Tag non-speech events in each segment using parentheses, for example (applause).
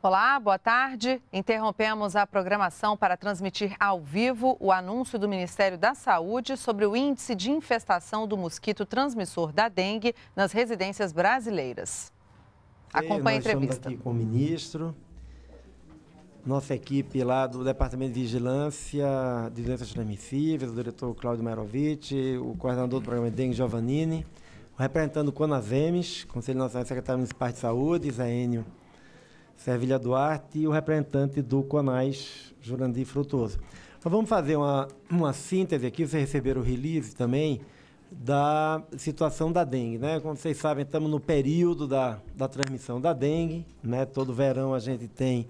Olá, boa tarde. Interrompemos a programação para transmitir ao vivo o anúncio do Ministério da Saúde sobre o índice de infestação do mosquito transmissor da dengue nas residências brasileiras. Acompanhe a entrevista. Estamos aqui com o ministro nossa equipe lá do Departamento de Vigilância de Doenças Transmissíveis, o diretor Claudio Marovitch, o coordenador do programa Dengue Giovannini, representando o CONASEMES, Conselho Nacional de Secretário Municipal de Saúde, Isaênio Servilha Duarte, e o representante do CONAS, Jurandir Frutuoso. Nós vamos fazer uma, uma síntese aqui, vocês receberam o release também, da situação da dengue, né? Como vocês sabem, estamos no período da, da transmissão da dengue, né? Todo verão a gente tem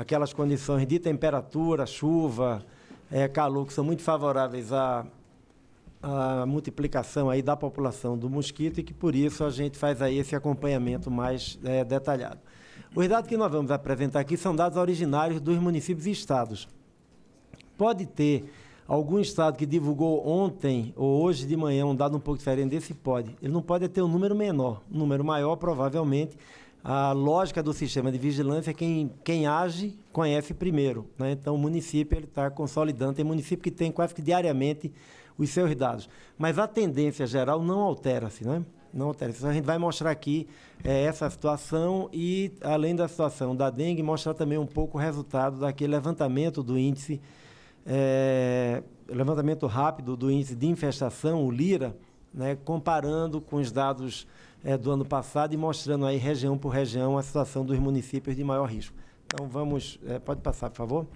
aquelas condições de temperatura, chuva, é, calor, que são muito favoráveis à, à multiplicação aí da população do mosquito e que por isso a gente faz aí esse acompanhamento mais é, detalhado. Os dados que nós vamos apresentar aqui são dados originários dos municípios e estados. Pode ter algum estado que divulgou ontem ou hoje de manhã um dado um pouco diferente desse, pode. Ele não pode ter um número menor. Um número maior, provavelmente, a lógica do sistema de vigilância é quem, quem age conhece primeiro. Né? Então, o município está consolidando. Tem município que tem quase que diariamente os seus dados. Mas a tendência geral não altera-se, né? Não altera. -se. Então, a gente vai mostrar aqui é, essa situação e, além da situação da dengue, mostrar também um pouco o resultado daquele levantamento do índice, é, levantamento rápido do índice de infestação, o LIRA, né? comparando com os dados é, do ano passado e mostrando aí região por região a situação dos municípios de maior risco. Então vamos, é, pode passar, por favor.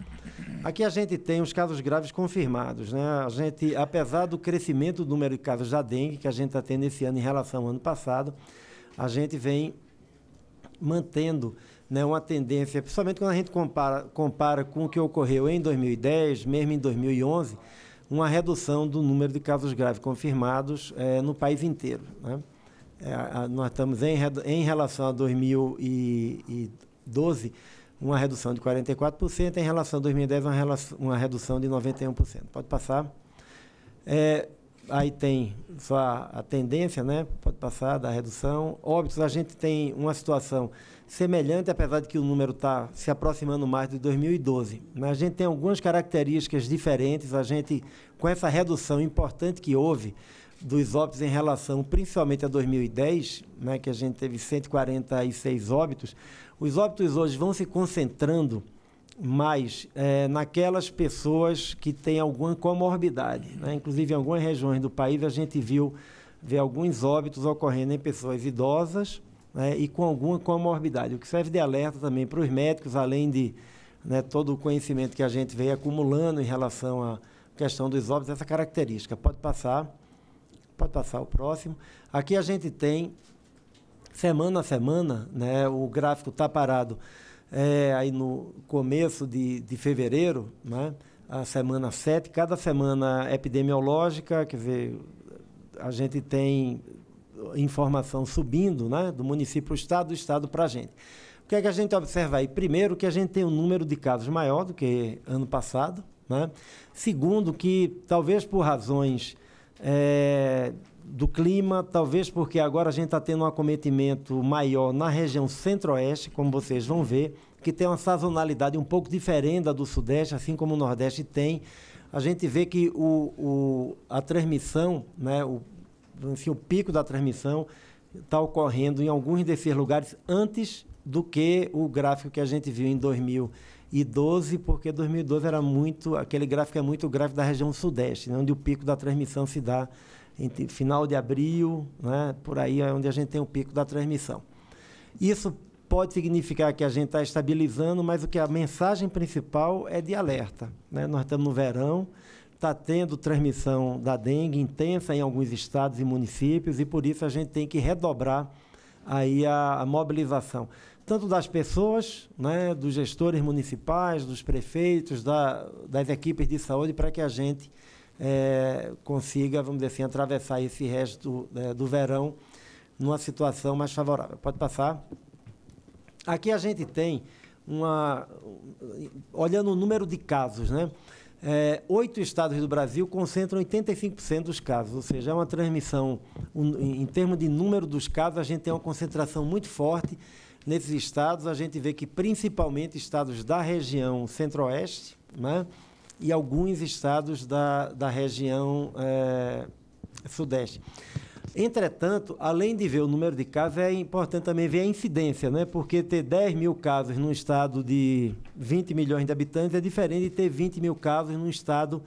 Aqui a gente tem os casos graves confirmados, né? A gente, apesar do crescimento do número de casos da dengue que a gente está tendo esse ano em relação ao ano passado, a gente vem mantendo né, uma tendência, principalmente quando a gente compara, compara com o que ocorreu em 2010, mesmo em 2011, uma redução do número de casos graves confirmados é, no país inteiro. Né? é, nós estamos em, em relação a 2012 uma redução de 44%, em relação a 2010 uma, uma redução de 91%. Pode passar. É, aí tem só a tendência, né? Pode passar da redução. Óbitos, a gente tem uma situação semelhante, apesar de que o número está se aproximando mais de 2012. Mas a gente tem algumas características diferentes. A gente, com essa redução importante que houve, dos óbitos em relação principalmente a 2010, né, que a gente teve 146 óbitos, os óbitos hoje vão se concentrando mais é, naquelas pessoas que têm alguma comorbidade. Né? Inclusive, em algumas regiões do país, a gente viu ver alguns óbitos ocorrendo em pessoas idosas né, e com alguma comorbidade, o que serve de alerta também para os médicos, além de né, todo o conhecimento que a gente vem acumulando em relação à questão dos óbitos, essa característica. Pode passar. Pode passar o próximo. Aqui a gente tem, semana a semana, né, o gráfico está parado é, aí no começo de, de fevereiro, né, a semana 7. Cada semana epidemiológica, quer dizer, a gente tem informação subindo né, do município para o estado, do estado para a gente. O que é que a gente observa aí? Primeiro, que a gente tem um número de casos maior do que ano passado. Né? Segundo, que talvez por razões é, do clima, talvez porque agora a gente está tendo um acometimento maior na região centro-oeste, como vocês vão ver, que tem uma sazonalidade um pouco diferente da do sudeste, assim como o nordeste tem. A gente vê que o, o a transmissão, né, o, assim, o pico da transmissão está ocorrendo em alguns desses lugares antes do que o gráfico que a gente viu em 2000 e 12 porque 2012 era muito, aquele gráfico é muito gráfico da região sudeste, né, onde o pico da transmissão se dá em final de abril, né, por aí é onde a gente tem o pico da transmissão. Isso pode significar que a gente está estabilizando, mas o que é a mensagem principal é de alerta. Né? Nós estamos no verão, está tendo transmissão da dengue intensa em alguns estados e municípios, e por isso a gente tem que redobrar aí a, a mobilização tanto das pessoas, né, dos gestores municipais, dos prefeitos, da, das equipes de saúde, para que a gente é, consiga, vamos dizer assim, atravessar esse resto é, do verão numa situação mais favorável. Pode passar. Aqui a gente tem uma. Olhando o número de casos, né? É, oito estados do Brasil concentram 85% dos casos, ou seja, é uma transmissão, um, em, em termos de número dos casos, a gente tem uma concentração muito forte Nesses estados, a gente vê que principalmente estados da região centro-oeste né, e alguns estados da, da região é, sudeste. Entretanto, além de ver o número de casos, é importante também ver a incidência, né? porque ter 10 mil casos num estado de 20 milhões de habitantes é diferente de ter 20 mil casos num estado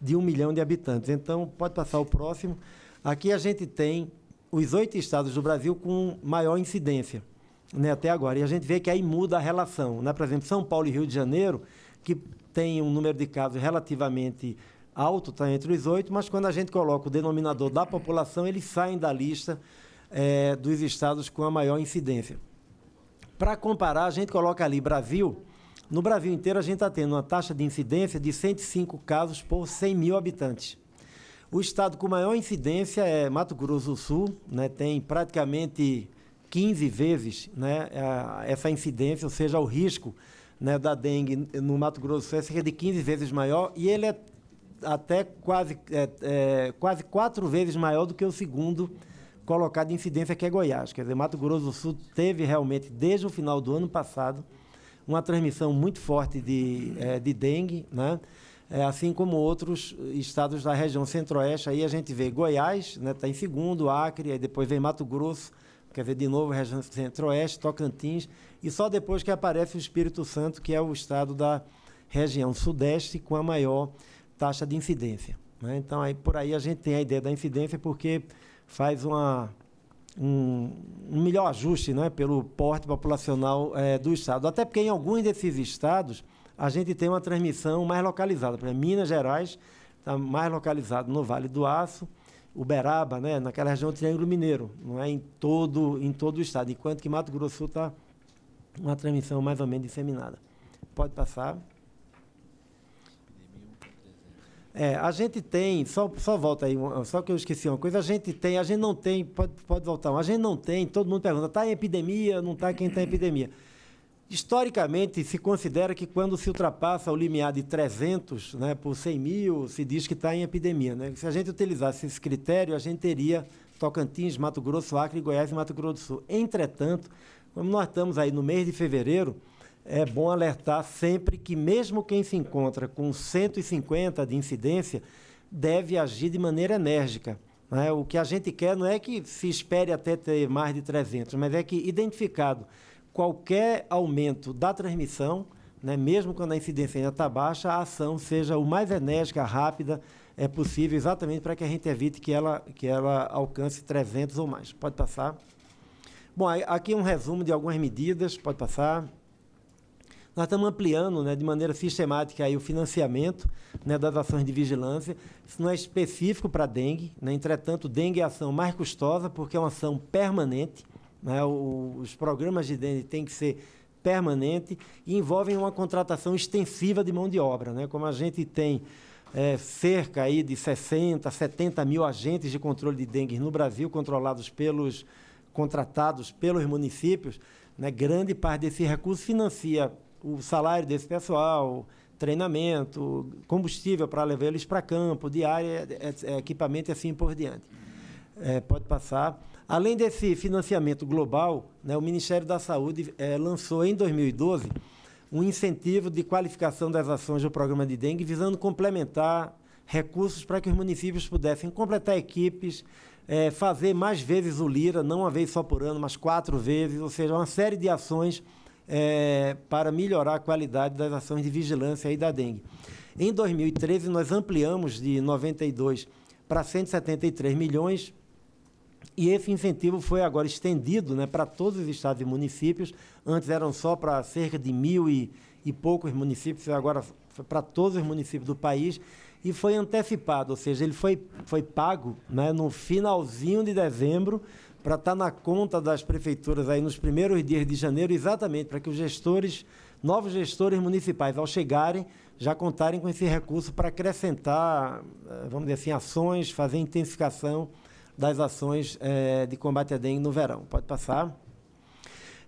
de 1 milhão de habitantes. Então, pode passar o próximo. Aqui a gente tem os oito estados do Brasil com maior incidência né, até agora. E a gente vê que aí muda a relação. Né? Por exemplo, São Paulo e Rio de Janeiro, que tem um número de casos relativamente alto, está entre os oito, mas quando a gente coloca o denominador da população, eles saem da lista é, dos estados com a maior incidência. Para comparar, a gente coloca ali Brasil. No Brasil inteiro, a gente está tendo uma taxa de incidência de 105 casos por 100 mil habitantes. O estado com maior incidência é Mato Grosso do Sul, né, tem praticamente 15 vezes né, a, essa incidência, ou seja, o risco né, da dengue no Mato Grosso é cerca de 15 vezes maior e ele é até quase, é, é, quase quatro vezes maior do que o segundo colocado em incidência, que é Goiás. Quer dizer, Mato Grosso do Sul teve realmente, desde o final do ano passado, uma transmissão muito forte de, é, de dengue, né? É, assim como outros estados da região centro-oeste. Aí a gente vê Goiás, está né, tá em segundo, Acre, aí depois vem Mato Grosso, Quer dizer, de novo, região centro-oeste, Tocantins, e só depois que aparece o Espírito Santo, que é o estado da região sudeste com a maior taxa de incidência. Né? Então, aí, por aí a gente tem a ideia da incidência, porque faz uma, um, um melhor ajuste né, pelo porte populacional é, do estado. Até porque em alguns desses estados a gente tem uma transmissão mais localizada. Para Minas Gerais está mais localizado no Vale do Aço, Uberaba, né, naquela região do Triângulo Mineiro, não é em todo, em todo o estado, enquanto que Mato Grosso está uma transmissão mais ou menos disseminada. Pode passar. É, a gente tem, só, só volta aí, só que eu esqueci uma coisa, a gente tem, a gente não tem, pode, pode voltar, a gente não tem, todo mundo pergunta, está em epidemia, não está quem está em epidemia. Historicamente, se considera que quando se ultrapassa o limiar de 300 né, por 100 mil, se diz que está em epidemia. Né? Se a gente utilizasse esse critério, a gente teria Tocantins, Mato Grosso, Acre, Goiás e Mato Grosso do Sul. Entretanto, como nós estamos aí no mês de fevereiro, é bom alertar sempre que, mesmo quem se encontra com 150 de incidência, deve agir de maneira enérgica. Né? O que a gente quer não é que se espere até ter mais de 300, mas é que, identificado qualquer aumento da transmissão, né, mesmo quando a incidência ainda está baixa, a ação seja o mais enérgica, rápida é possível, exatamente para que a gente evite que ela, que ela alcance 300 ou mais. Pode passar. Bom, aqui um resumo de algumas medidas, pode passar. Nós estamos ampliando né, de maneira sistemática aí, o financiamento né, das ações de vigilância. Isso não é específico para dengue, né? entretanto, dengue é a ação mais custosa, porque é uma ação permanente. Né? O, os programas de dengue têm que ser permanentes e envolvem uma contratação extensiva de mão de obra. Né? Como a gente tem é, cerca aí de 60, 70 mil agentes de controle de dengue no Brasil, controlados pelos, contratados pelos municípios, né? grande parte desse recurso financia o salário desse pessoal, treinamento, combustível para levar eles para campo, diária, é, é, equipamento e assim por diante. É, pode passar. Além desse financiamento global, né, o Ministério da Saúde é, lançou em 2012 um incentivo de qualificação das ações do programa de dengue, visando complementar recursos para que os municípios pudessem completar equipes, é, fazer mais vezes o Lira, não uma vez só por ano, mas quatro vezes, ou seja, uma série de ações é, para melhorar a qualidade das ações de vigilância e da dengue. Em 2013, nós ampliamos de 92 para 173 milhões e esse incentivo foi agora estendido né, para todos os estados e municípios. Antes eram só para cerca de mil e, e poucos municípios, agora para todos os municípios do país. E foi antecipado, ou seja, ele foi, foi pago né, no finalzinho de dezembro para estar tá na conta das prefeituras aí nos primeiros dias de janeiro, exatamente para que os gestores, novos gestores municipais, ao chegarem, já contarem com esse recurso para acrescentar, eh, vamos dizer assim, ações, fazer intensificação das ações é, de combate à dengue no verão. Pode passar.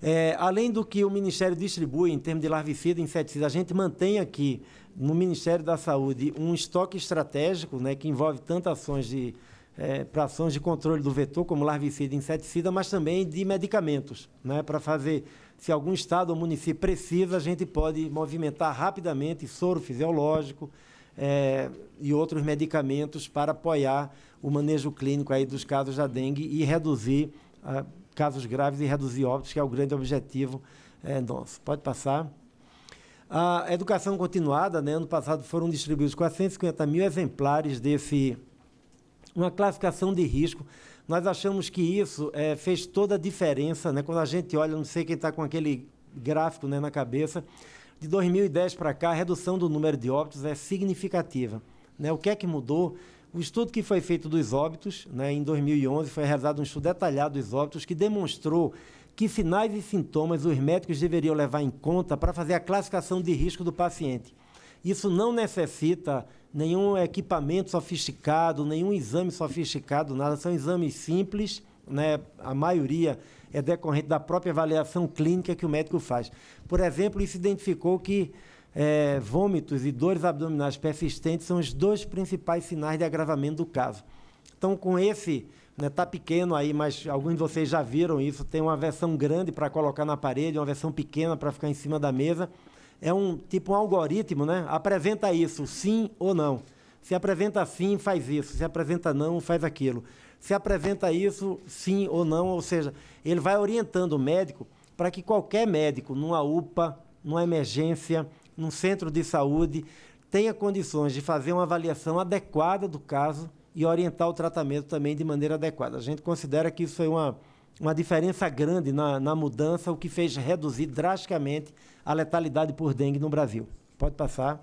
É, além do que o Ministério distribui em termos de larvicida e inseticida, a gente mantém aqui no Ministério da Saúde um estoque estratégico né, que envolve tanto ações de, é, para ações de controle do vetor, como larvicida e inseticida, mas também de medicamentos, né, para fazer, se algum estado ou município precisa, a gente pode movimentar rapidamente soro fisiológico, é, e outros medicamentos para apoiar o manejo clínico aí dos casos da dengue e reduzir ah, casos graves e reduzir óbitos, que é o grande objetivo é, nosso. Pode passar. A educação continuada, né? ano passado foram distribuídos 450 mil exemplares desse. Uma classificação de risco. Nós achamos que isso é, fez toda a diferença. Né? Quando a gente olha, não sei quem está com aquele gráfico né, na cabeça, de 2010 para cá, a redução do número de óbitos é significativa. Né? O que é que mudou? O estudo que foi feito dos óbitos, né, em 2011, foi realizado um estudo detalhado dos óbitos que demonstrou que sinais e sintomas os médicos deveriam levar em conta para fazer a classificação de risco do paciente. Isso não necessita nenhum equipamento sofisticado, nenhum exame sofisticado, nada. São exames simples, né, a maioria é decorrente da própria avaliação clínica que o médico faz. Por exemplo, isso identificou que é, vômitos e dores abdominais persistentes são os dois principais sinais de agravamento do caso. Então, com esse, né, tá pequeno aí, mas alguns de vocês já viram isso, tem uma versão grande para colocar na parede, uma versão pequena para ficar em cima da mesa. É um tipo um algoritmo, né? Apresenta isso, sim ou não. Se apresenta sim, faz isso. Se apresenta não, faz aquilo se apresenta isso sim ou não, ou seja, ele vai orientando o médico para que qualquer médico numa UPA, numa emergência, num centro de saúde tenha condições de fazer uma avaliação adequada do caso e orientar o tratamento também de maneira adequada. A gente considera que isso foi uma, uma diferença grande na, na mudança, o que fez reduzir drasticamente a letalidade por dengue no Brasil. Pode passar.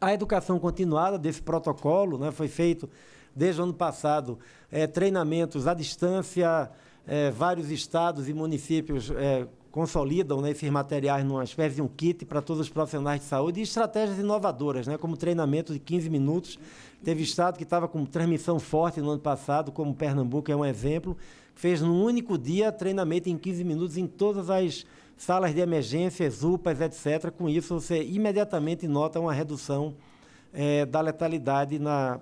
A educação continuada desse protocolo né, foi feito desde o ano passado, é, treinamentos à distância, é, vários estados e municípios é, consolidam né, esses materiais numa espécie de um kit para todos os profissionais de saúde e estratégias inovadoras, né, como treinamento de 15 minutos. Teve estado que estava com transmissão forte no ano passado, como Pernambuco é um exemplo, fez num único dia treinamento em 15 minutos em todas as salas de emergências, UPAs, etc. Com isso, você imediatamente nota uma redução é, da letalidade na,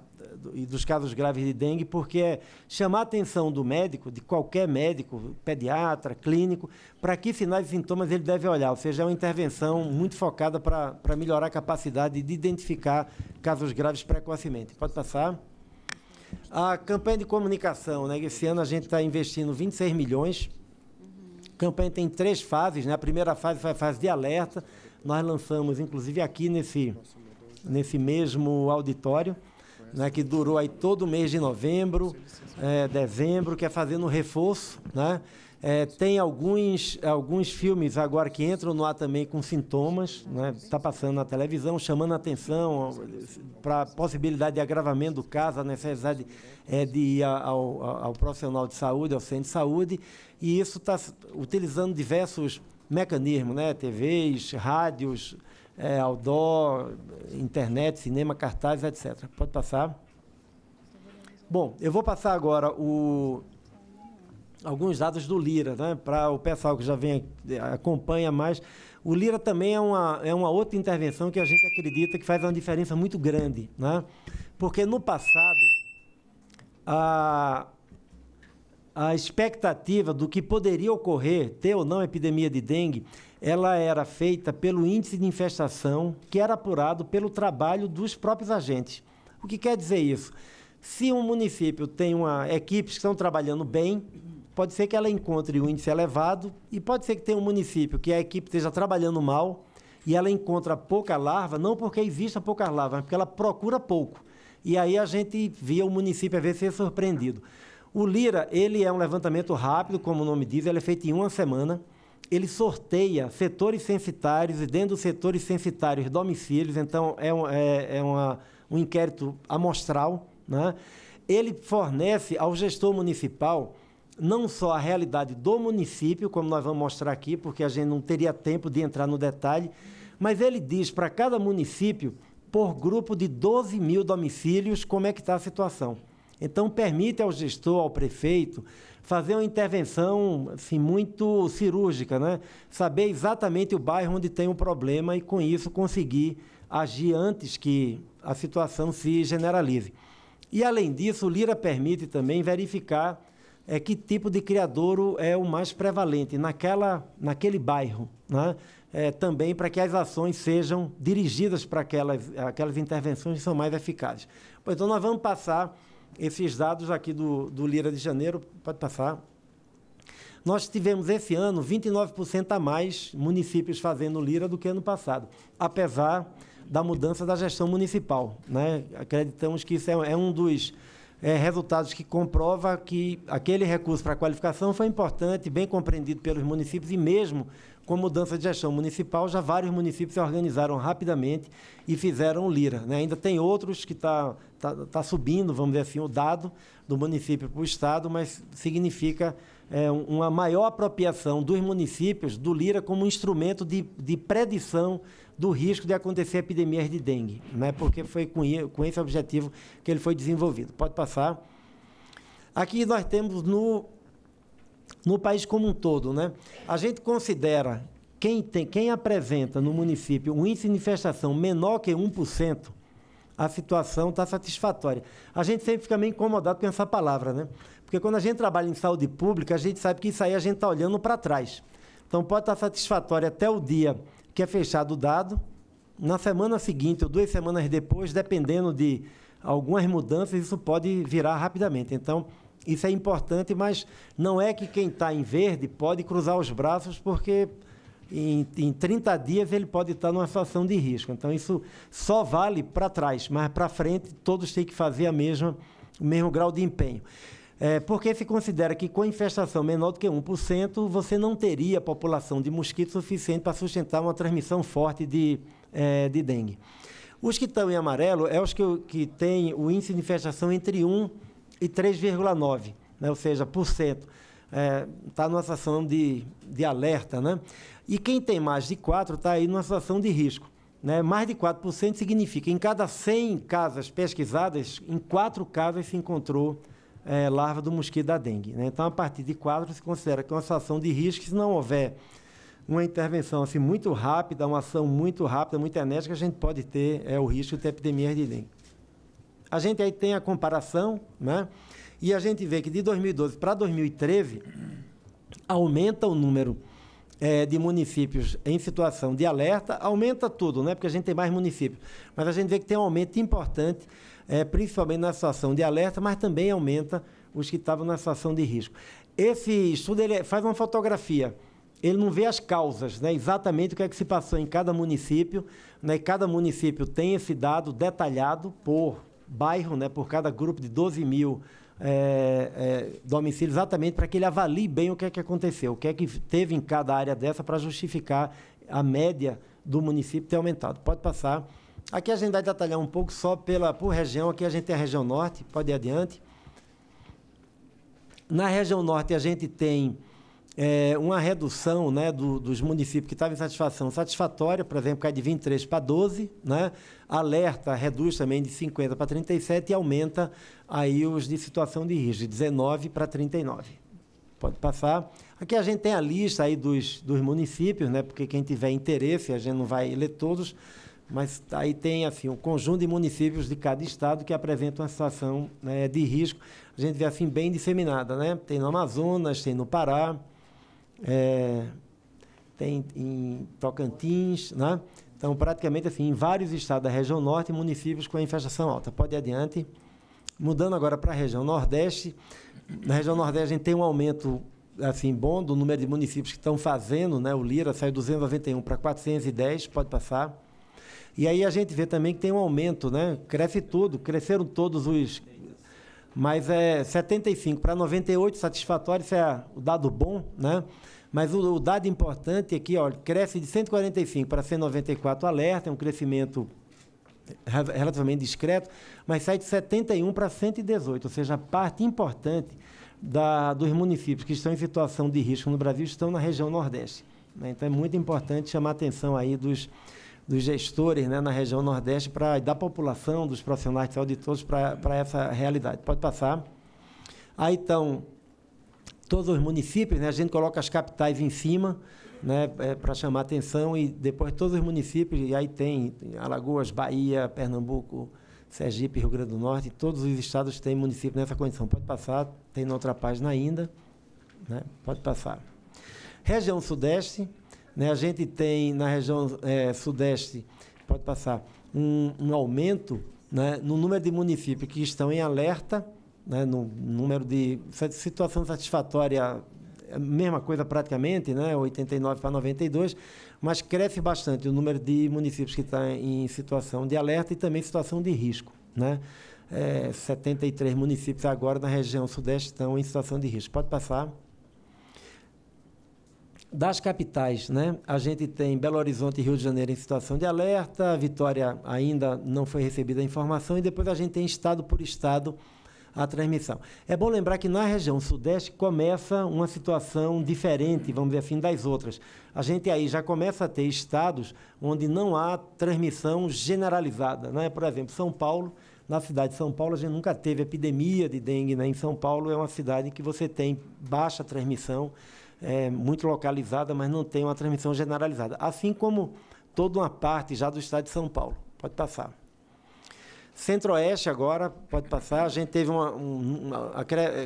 e dos casos graves de dengue, porque é chamar a atenção do médico, de qualquer médico, pediatra, clínico, para que sinais e sintomas ele deve olhar. Ou seja, é uma intervenção muito focada para melhorar a capacidade de identificar casos graves precocemente. Pode passar. A campanha de comunicação, né? Esse ano a gente está investindo 26 milhões. A campanha tem três fases, né? A primeira fase foi a fase de alerta. Nós lançamos, inclusive, aqui nesse, nesse mesmo auditório né, que durou aí todo o mês de novembro, é, dezembro, que é fazendo um reforço, né? É, tem alguns, alguns filmes agora que entram no ar também com sintomas, está né? Tá passando na televisão, chamando a atenção para a possibilidade de agravamento do caso, a necessidade é, de ir ao, ao, ao profissional de saúde, ao centro de saúde, e isso está utilizando diversos mecanismos, né? TVs, rádios, é, outdoor, internet, cinema, cartazes, etc. Pode passar. Bom, eu vou passar agora o, alguns dados do Lira, né? Para o pessoal que já vem é, acompanha mais. O Lira também é uma, é uma outra intervenção que a gente acredita que faz uma diferença muito grande, né? Porque no passado a, a expectativa do que poderia ocorrer, ter ou não epidemia de dengue, ela era feita pelo índice de infestação que era apurado pelo trabalho dos próprios agentes. O que quer dizer isso? Se um município tem uma equipes que estão trabalhando bem, pode ser que ela encontre um índice elevado e pode ser que tenha um município que a equipe esteja trabalhando mal e ela encontra pouca larva, não porque exista pouca larva, mas porque ela procura pouco. E aí a gente via o município às vezes ser surpreendido. O Lira, ele é um levantamento rápido, como o nome diz, ele é feito em uma semana. Ele sorteia setores censitários e dentro dos setores censitários domicílios, então é um, é, é uma, um inquérito amostral. Né? Ele fornece ao gestor municipal não só a realidade do município, como nós vamos mostrar aqui, porque a gente não teria tempo de entrar no detalhe, mas ele diz para cada município, por grupo de 12 mil domicílios, como é que está a situação. Então, permite ao gestor, ao prefeito, fazer uma intervenção assim, muito cirúrgica, né? saber exatamente o bairro onde tem o um problema e, com isso, conseguir agir antes que a situação se generalize. E, além disso, o Lira permite também verificar é, que tipo de criadouro é o mais prevalente naquela, naquele bairro. Né? É, também para que as ações sejam dirigidas para aquelas, aquelas intervenções que são mais eficazes. Pois, então, nós vamos passar esses dados aqui do, do Lira de Janeiro, pode passar. Nós tivemos esse ano 29% a mais municípios fazendo Lira do que ano passado, apesar da mudança da gestão municipal. Né? Acreditamos que isso é, é um dos é, resultados que comprova que aquele recurso para qualificação foi importante, bem compreendido pelos municípios e mesmo com mudança de gestão municipal, já vários municípios se organizaram rapidamente e fizeram Lira. Né? Ainda tem outros que está tá, tá, subindo, vamos dizer assim, o dado do município para o Estado, mas significa é, uma maior apropriação dos municípios do Lira como instrumento de, de predição do risco de acontecer epidemias de dengue, né? porque foi com, com esse objetivo que ele foi desenvolvido. Pode passar. Aqui nós temos no no país como um todo, né? A gente considera quem, tem, quem apresenta no município um índice de infestação menor que 1%, a situação está satisfatória. A gente sempre fica meio incomodado com essa palavra, né? Porque quando a gente trabalha em saúde pública, a gente sabe que isso aí a gente está olhando para trás. Então pode estar tá satisfatório até o dia que é fechado o dado, na semana seguinte ou duas semanas depois, dependendo de algumas mudanças, isso pode virar rapidamente. Então, isso é importante, mas não é que quem está em verde pode cruzar os braços, porque em, em 30 dias ele pode estar tá numa situação de risco. Então, isso só vale para trás, mas para frente todos têm que fazer a mesma, o mesmo grau de empenho. É, porque se considera que com infestação menor do que 1%, você não teria população de mosquito suficiente para sustentar uma transmissão forte de, é, de dengue. Os que estão em amarelo é os que, que têm o índice de infestação entre 1 e 3,9%, né? ou seja, por cento. Está é, tá numa situação de, de alerta. Né? E quem tem mais de 4 está aí numa situação de risco. Né? Mais de 4% significa em cada 100 casas pesquisadas, em 4 casas se encontrou é, larva do mosquito da dengue. Né? Então, a partir de 4 se considera que é uma situação de risco, se não houver uma intervenção assim muito rápida, uma ação muito rápida, muito enérgica, a gente pode ter é, o risco de epidemias de dengue. A gente aí tem a comparação, né? E a gente vê que de 2012 para 2013 aumenta o número é, de municípios em situação de alerta, aumenta tudo, né? Porque a gente tem mais municípios. Mas a gente vê que tem um aumento importante, é, principalmente na situação de alerta, mas também aumenta os que estavam na situação de risco. Esse estudo ele é, faz uma fotografia. Ele não vê as causas, né? exatamente o que é que se passou em cada município. Né? Cada município tem esse dado detalhado por bairro, né, por cada grupo de 12 mil é, eh, é, eh, domicílio, exatamente para que ele avalie bem o que é que aconteceu, o que é que teve em cada área dessa para justificar a média do município ter aumentado. Pode passar. Aqui a gente vai detalhar um pouco só pela, por região. Aqui a gente tem a região norte, pode ir adiante. Na região norte a gente tem é, uma redução né, do, dos municípios que estavam em satisfação satisfatória, por exemplo, cai de 23 para 12, né? alerta reduz também de 50 para 37 e aumenta aí os de situação de risco, de 19 para 39. Pode passar. Aqui a gente tem a lista aí dos, dos municípios, né? porque quem tiver interesse, a gente não vai ler todos, mas aí tem assim um conjunto de municípios de cada estado que apresentam uma situação né, de risco. A gente vê assim bem disseminada, né? Tem no Amazonas, tem no Pará, é, tem em Tocantins, né? Então, praticamente, assim, em vários estados da região norte, municípios com a infestação alta. Pode ir adiante. Mudando agora para a região nordeste. Na região nordeste, a gente tem um aumento assim, bom do número de municípios que estão fazendo, né? O Lira saiu 291 para 410, pode passar. E aí a gente vê também que tem um aumento, né? Cresce tudo, cresceram todos os... Mas é 75 para 98, satisfatório, isso é o dado bom, né? Mas o, o dado importante é que olha, cresce de 145 para 194 alerta, é um crescimento relativamente discreto, mas sai de 71 para 118, ou seja, a parte importante da, dos municípios que estão em situação de risco no Brasil estão na região Nordeste. Né? Então é muito importante chamar a atenção aí dos, dos gestores né, na região Nordeste para da população, dos profissionais de saúde de todos para essa realidade. Pode passar. Aí ah, então, todos os municípios, né? a gente coloca as capitais em cima né? É, para chamar atenção e depois todos os municípios, e aí tem, Alagoas, Bahia, Pernambuco, Sergipe, Rio Grande do Norte, todos os estados têm município nessa condição. Pode passar, tem na outra página ainda. Né? Pode passar. Região Sudeste, né? a gente tem na região é, Sudeste, pode passar, um, um aumento né? no número de municípios que estão em alerta né, no número de situação satisfatória, mesma coisa praticamente, né, 89 para 92, mas cresce bastante o número de municípios que está em situação de alerta e também situação de risco, né? É, 73 municípios agora na região sudeste estão em situação de risco. Pode passar. Das capitais, né? A gente tem Belo Horizonte e Rio de Janeiro em situação de alerta, Vitória ainda não foi recebida a informação, e depois a gente tem estado por estado a transmissão. É bom lembrar que na região sudeste começa uma situação diferente, vamos dizer assim, das outras. A gente aí já começa a ter estados onde não há transmissão generalizada. Né? Por exemplo, São Paulo na cidade de São Paulo, a gente nunca teve epidemia de dengue. Né? Em São Paulo é uma cidade que você tem baixa transmissão, é, muito localizada, mas não tem uma transmissão generalizada. Assim como toda uma parte já do estado de São Paulo. Pode passar. Centro-Oeste agora, pode passar, a gente teve uma, uma, uma,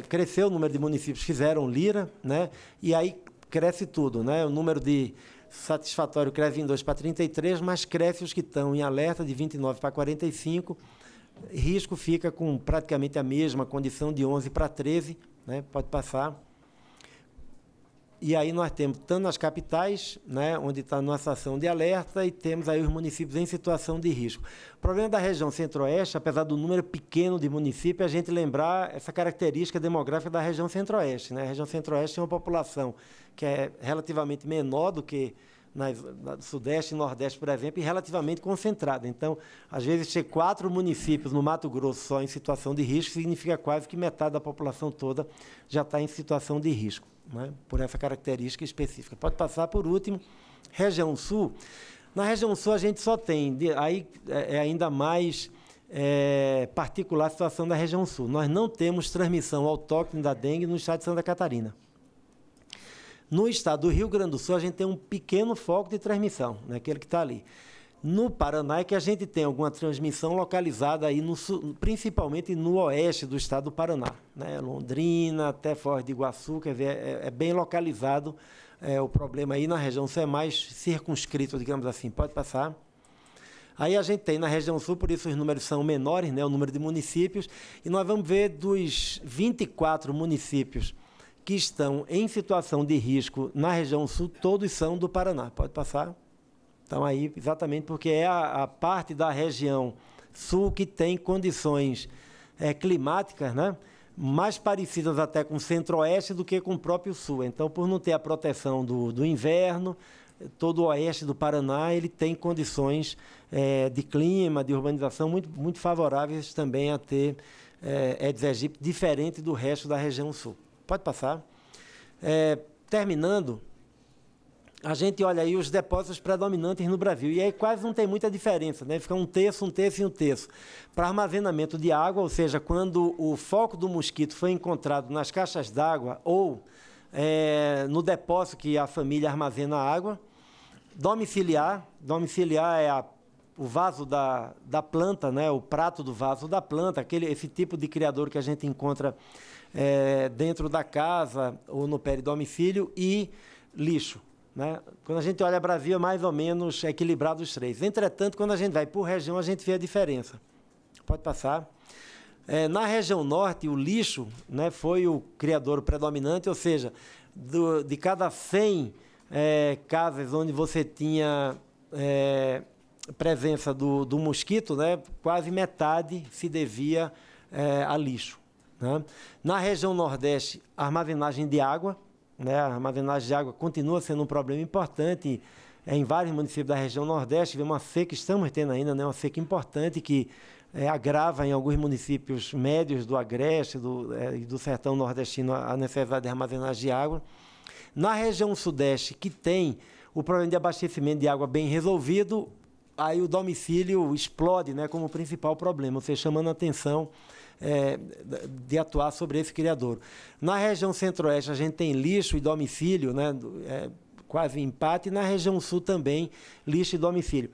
cresceu o número de municípios que fizeram Lira, né? E aí cresce tudo, né? O número de satisfatório cresce em 2 para 33, mas cresce os que estão em alerta de 29 para 45. Risco fica com praticamente a mesma condição de 11 para 13, né? Pode passar. E aí nós temos, tanto nas capitais, né, onde está a nossa ação de alerta, e temos aí os municípios em situação de risco. O problema da região centro-oeste, apesar do número pequeno de municípios, é a gente lembrar essa característica demográfica da região centro-oeste. Né? A região centro-oeste tem uma população que é relativamente menor do que nas, na Sudeste e Nordeste, por exemplo, e relativamente concentrada. Então, às vezes, ter quatro municípios no Mato Grosso só em situação de risco significa quase que metade da população toda já está em situação de risco né, por essa característica específica. Pode passar por último, região sul. Na região sul a gente só tem, aí é, é ainda mais é, particular a situação da região sul. Nós não temos transmissão autóctone da dengue no estado de Santa Catarina. No estado do Rio Grande do Sul, a gente tem um pequeno foco de transmissão, né, aquele que está ali no Paraná é que a gente tem alguma transmissão localizada aí no sul, principalmente no oeste do estado do Paraná, né? Londrina até Foz do Iguaçu, quer dizer, é, é bem localizado é, o problema aí na região sul é mais circunscrito, digamos assim. Pode passar. Aí a gente tem na região sul, por isso os números são menores, né? O número de municípios e nós vamos ver dos 24 municípios que estão em situação de risco na região sul, todos são do Paraná. Pode passar. Então, aí, exatamente porque é a, a parte da região sul que tem condições é, climáticas, né? mais parecidas até com o centro-oeste do que com o próprio sul. Então, por não ter a proteção do, do inverno, todo o oeste do Paraná ele tem condições é, de clima, de urbanização muito, muito favoráveis também a ter é, eh, Edis Egipto, diferente do resto da região sul. Pode passar. É, terminando, a gente olha aí os depósitos predominantes no Brasil, e aí quase não tem muita diferença, né? Fica um terço, um terço e um terço. Para armazenamento de água, ou seja, quando o foco do mosquito foi encontrado nas caixas d'água ou é, no depósito que a família armazena água, domiciliar, domiciliar é a, o vaso da, da planta, né? o prato do vaso da planta, aquele, esse tipo de criador que a gente encontra é, dentro da casa ou no peridomicílio, e lixo né? Quando a gente olha a Brasil, é mais ou menos equilibrado os três. Entretanto, quando a gente vai por região, a gente vê a diferença. Pode passar. É, na região norte, o lixo né, foi o criador predominante, ou seja, do, de cada 100 é, casas onde você tinha é, presença do, do mosquito, né, quase metade se devia é, a lixo. Né? Na região nordeste, armazenagem de água, né? A armazenagem de água continua sendo um problema importante em vários municípios da região Nordeste. Vem uma seca, estamos tendo ainda, né? uma seca importante que é, agrava em alguns municípios médios do Agreste do, é, do sertão nordestino a necessidade de armazenagem de água. Na região Sudeste, que tem o problema de abastecimento de água bem resolvido, aí o domicílio explode né, como principal problema, você chamando a atenção é, de atuar sobre esse criador. Na região centro-oeste, a gente tem lixo e domicílio, né, é, quase empate, e na região sul também, lixo e domicílio.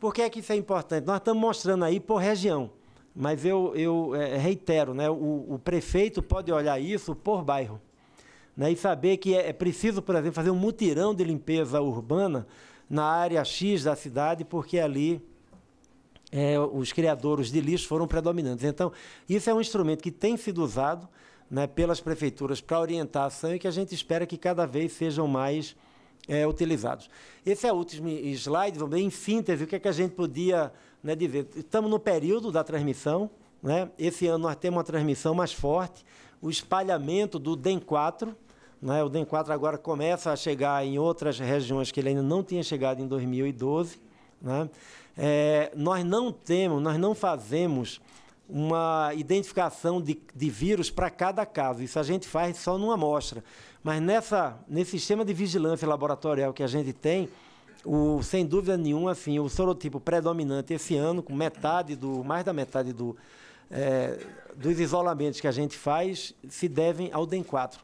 Por que, é que isso é importante? Nós estamos mostrando aí por região. Mas eu, eu é, reitero, né, o, o prefeito pode olhar isso por bairro. Né, e saber que é, é preciso, por exemplo, fazer um mutirão de limpeza urbana na área X da cidade, porque ali é, os criadores de lixo foram predominantes. Então, isso é um instrumento que tem sido usado né, pelas prefeituras para orientação e que a gente espera que cada vez sejam mais é, utilizados. Esse é o último slide, vamos ver, em síntese, o que, é que a gente podia né, dizer. Estamos no período da transmissão, né? esse ano nós temos uma transmissão mais forte, o espalhamento do DEM 4, né? o DEM 4 agora começa a chegar em outras regiões que ele ainda não tinha chegado em 2012, né? é, nós não temos, nós não fazemos uma identificação de, de vírus para cada caso. Isso a gente faz só numa amostra. Mas nessa, nesse sistema de vigilância laboratorial que a gente tem, o, sem dúvida nenhuma, assim, o sorotipo predominante esse ano, com metade do, mais da metade do, é, dos isolamentos que a gente faz, se devem ao DEN4.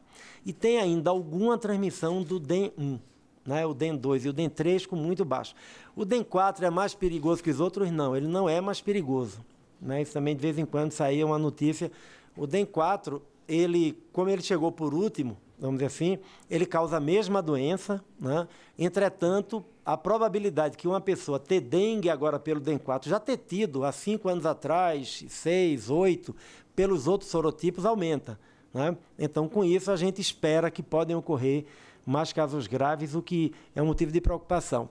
E tem ainda alguma transmissão do DEN1, né? o DEN2 e o DEN3 com muito baixo. O DEM 4 é mais perigoso que os outros? Não, ele não é mais perigoso. Né? Isso também de vez em quando saía uma notícia. O DEM 4, ele, como ele chegou por último, vamos dizer assim, ele causa a mesma doença, né? entretanto, a probabilidade que uma pessoa ter dengue agora pelo DEM 4, já ter tido há cinco anos atrás, seis, oito, pelos outros sorotipos aumenta. Né? Então, com isso, a gente espera que podem ocorrer mais casos graves, o que é um motivo de preocupação.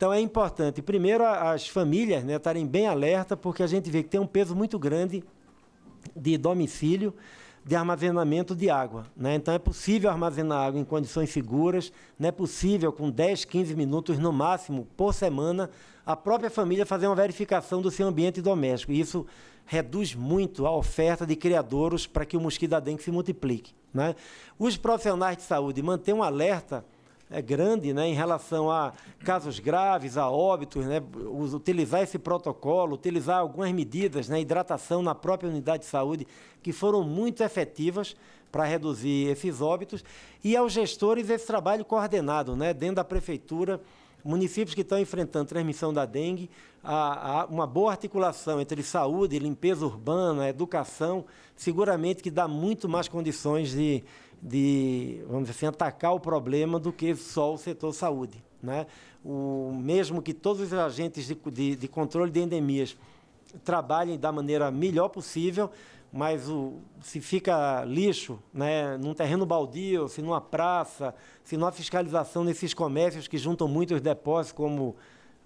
Então é importante, primeiro, as famílias né, estarem bem alerta, porque a gente vê que tem um peso muito grande de domicílio de armazenamento de água. Né? Então, é possível armazenar água em condições seguras, não é possível, com 10, 15 minutos no máximo por semana, a própria família fazer uma verificação do seu ambiente doméstico. E isso reduz muito a oferta de criadouros para que o mosquito da dengue se multiplique. Né? Os profissionais de saúde mantêm um alerta é, grande né, em relação a casos graves, a óbitos, né, utilizar esse protocolo, utilizar algumas medidas, né, hidratação na própria unidade de saúde, que foram muito efetivas para reduzir esses óbitos, e aos gestores esse trabalho coordenado né, dentro da prefeitura municípios que estão enfrentando transmissão da dengue, a, a, uma boa articulação entre saúde, limpeza urbana, educação, seguramente que dá muito mais condições de de, vamos dizer assim, atacar o problema do que só o setor saúde. Né? O, mesmo que todos os agentes de, de, de controle de endemias trabalhem da maneira melhor possível, mas o, se fica lixo né, num terreno baldio, se numa praça, se não há fiscalização nesses comércios que juntam muitos depósitos, como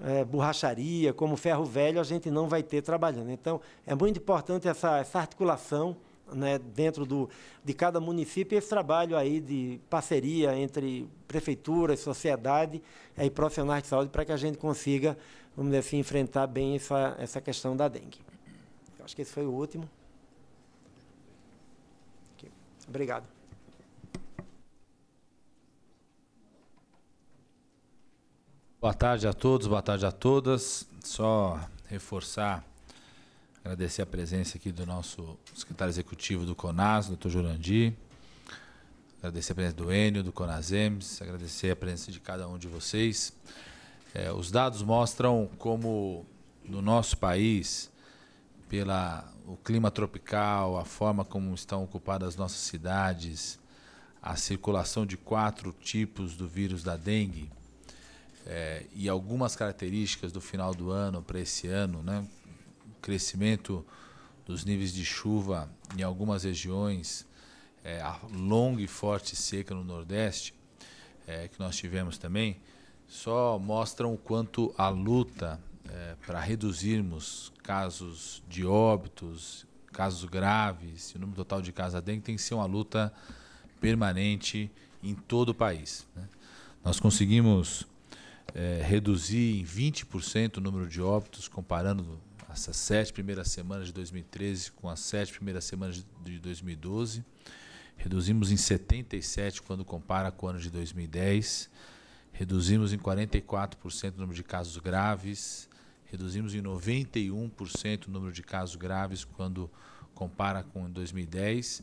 é, borracharia, como ferro velho, a gente não vai ter trabalhando. Então, é muito importante essa, essa articulação né, dentro do, de cada município, esse trabalho aí de parceria entre prefeitura, sociedade é, e profissionais de saúde para que a gente consiga, vamos dizer assim, enfrentar bem essa, essa questão da dengue. Eu acho que esse foi o último. Obrigado. Boa tarde a todos, boa tarde a todas. Só reforçar Agradecer a presença aqui do nosso secretário executivo do CONAS, doutor Jurandi. Agradecer a presença do Enio, do CONASEMES, agradecer a presença de cada um de vocês. É, os dados mostram como no nosso país, pela o clima tropical, a forma como estão ocupadas nossas cidades, a circulação de quatro tipos do vírus da dengue é, e algumas características do final do ano para esse ano, né? crescimento dos níveis de chuva em algumas regiões, é, a longa e forte seca no Nordeste, é, que nós tivemos também, só mostram o quanto a luta é, para reduzirmos casos de óbitos, casos graves, o número total de casos da dengue tem que ser uma luta permanente em todo o país. Né? Nós conseguimos é, reduzir em 20% o número de óbitos, comparando essas sete primeiras semanas de 2013 com as sete primeiras semanas de 2012. Reduzimos em 77 quando compara com o ano de 2010. Reduzimos em 44% o número de casos graves. Reduzimos em 91% o número de casos graves quando compara com 2010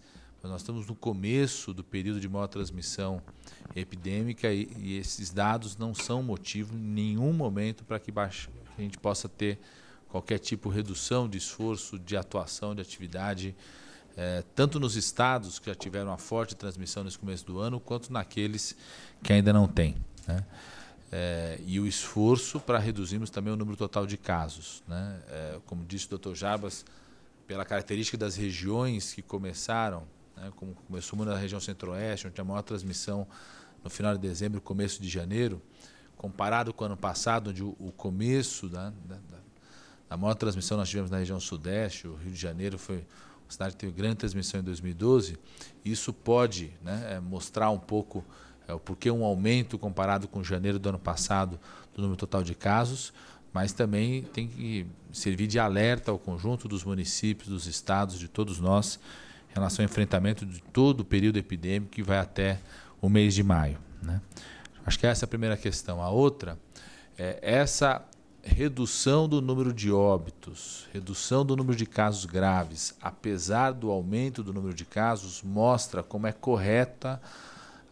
nós estamos no começo do período de maior transmissão epidêmica e, e esses dados não são motivo em nenhum momento para que, baixe, que a gente possa ter qualquer tipo de redução de esforço, de atuação, de atividade, eh, tanto nos estados que já tiveram uma forte transmissão nesse começo do ano, quanto naqueles que ainda não têm. Né? É, e o esforço para reduzirmos também o número total de casos. Né? É, como disse o Dr. Jarbas, pela característica das regiões que começaram né? como começou muito na região centro-oeste, onde a maior transmissão no final de dezembro começo de janeiro, comparado com o ano passado, onde o, o começo da, da, da, maior transmissão nós tivemos na região sudeste, o Rio de Janeiro foi uma cidade que teve grande transmissão em 2012, isso pode né, é, mostrar um pouco é, o porquê um aumento comparado com janeiro do ano passado do número total de casos, mas também tem que servir de alerta ao conjunto dos municípios, dos estados, de todos nós, em relação ao enfrentamento de todo o período epidêmico que vai até o mês de maio. Né? Acho que essa é a primeira questão. A outra é essa redução do número de óbitos, redução do número de casos graves, apesar do aumento do número de casos, mostra como é correta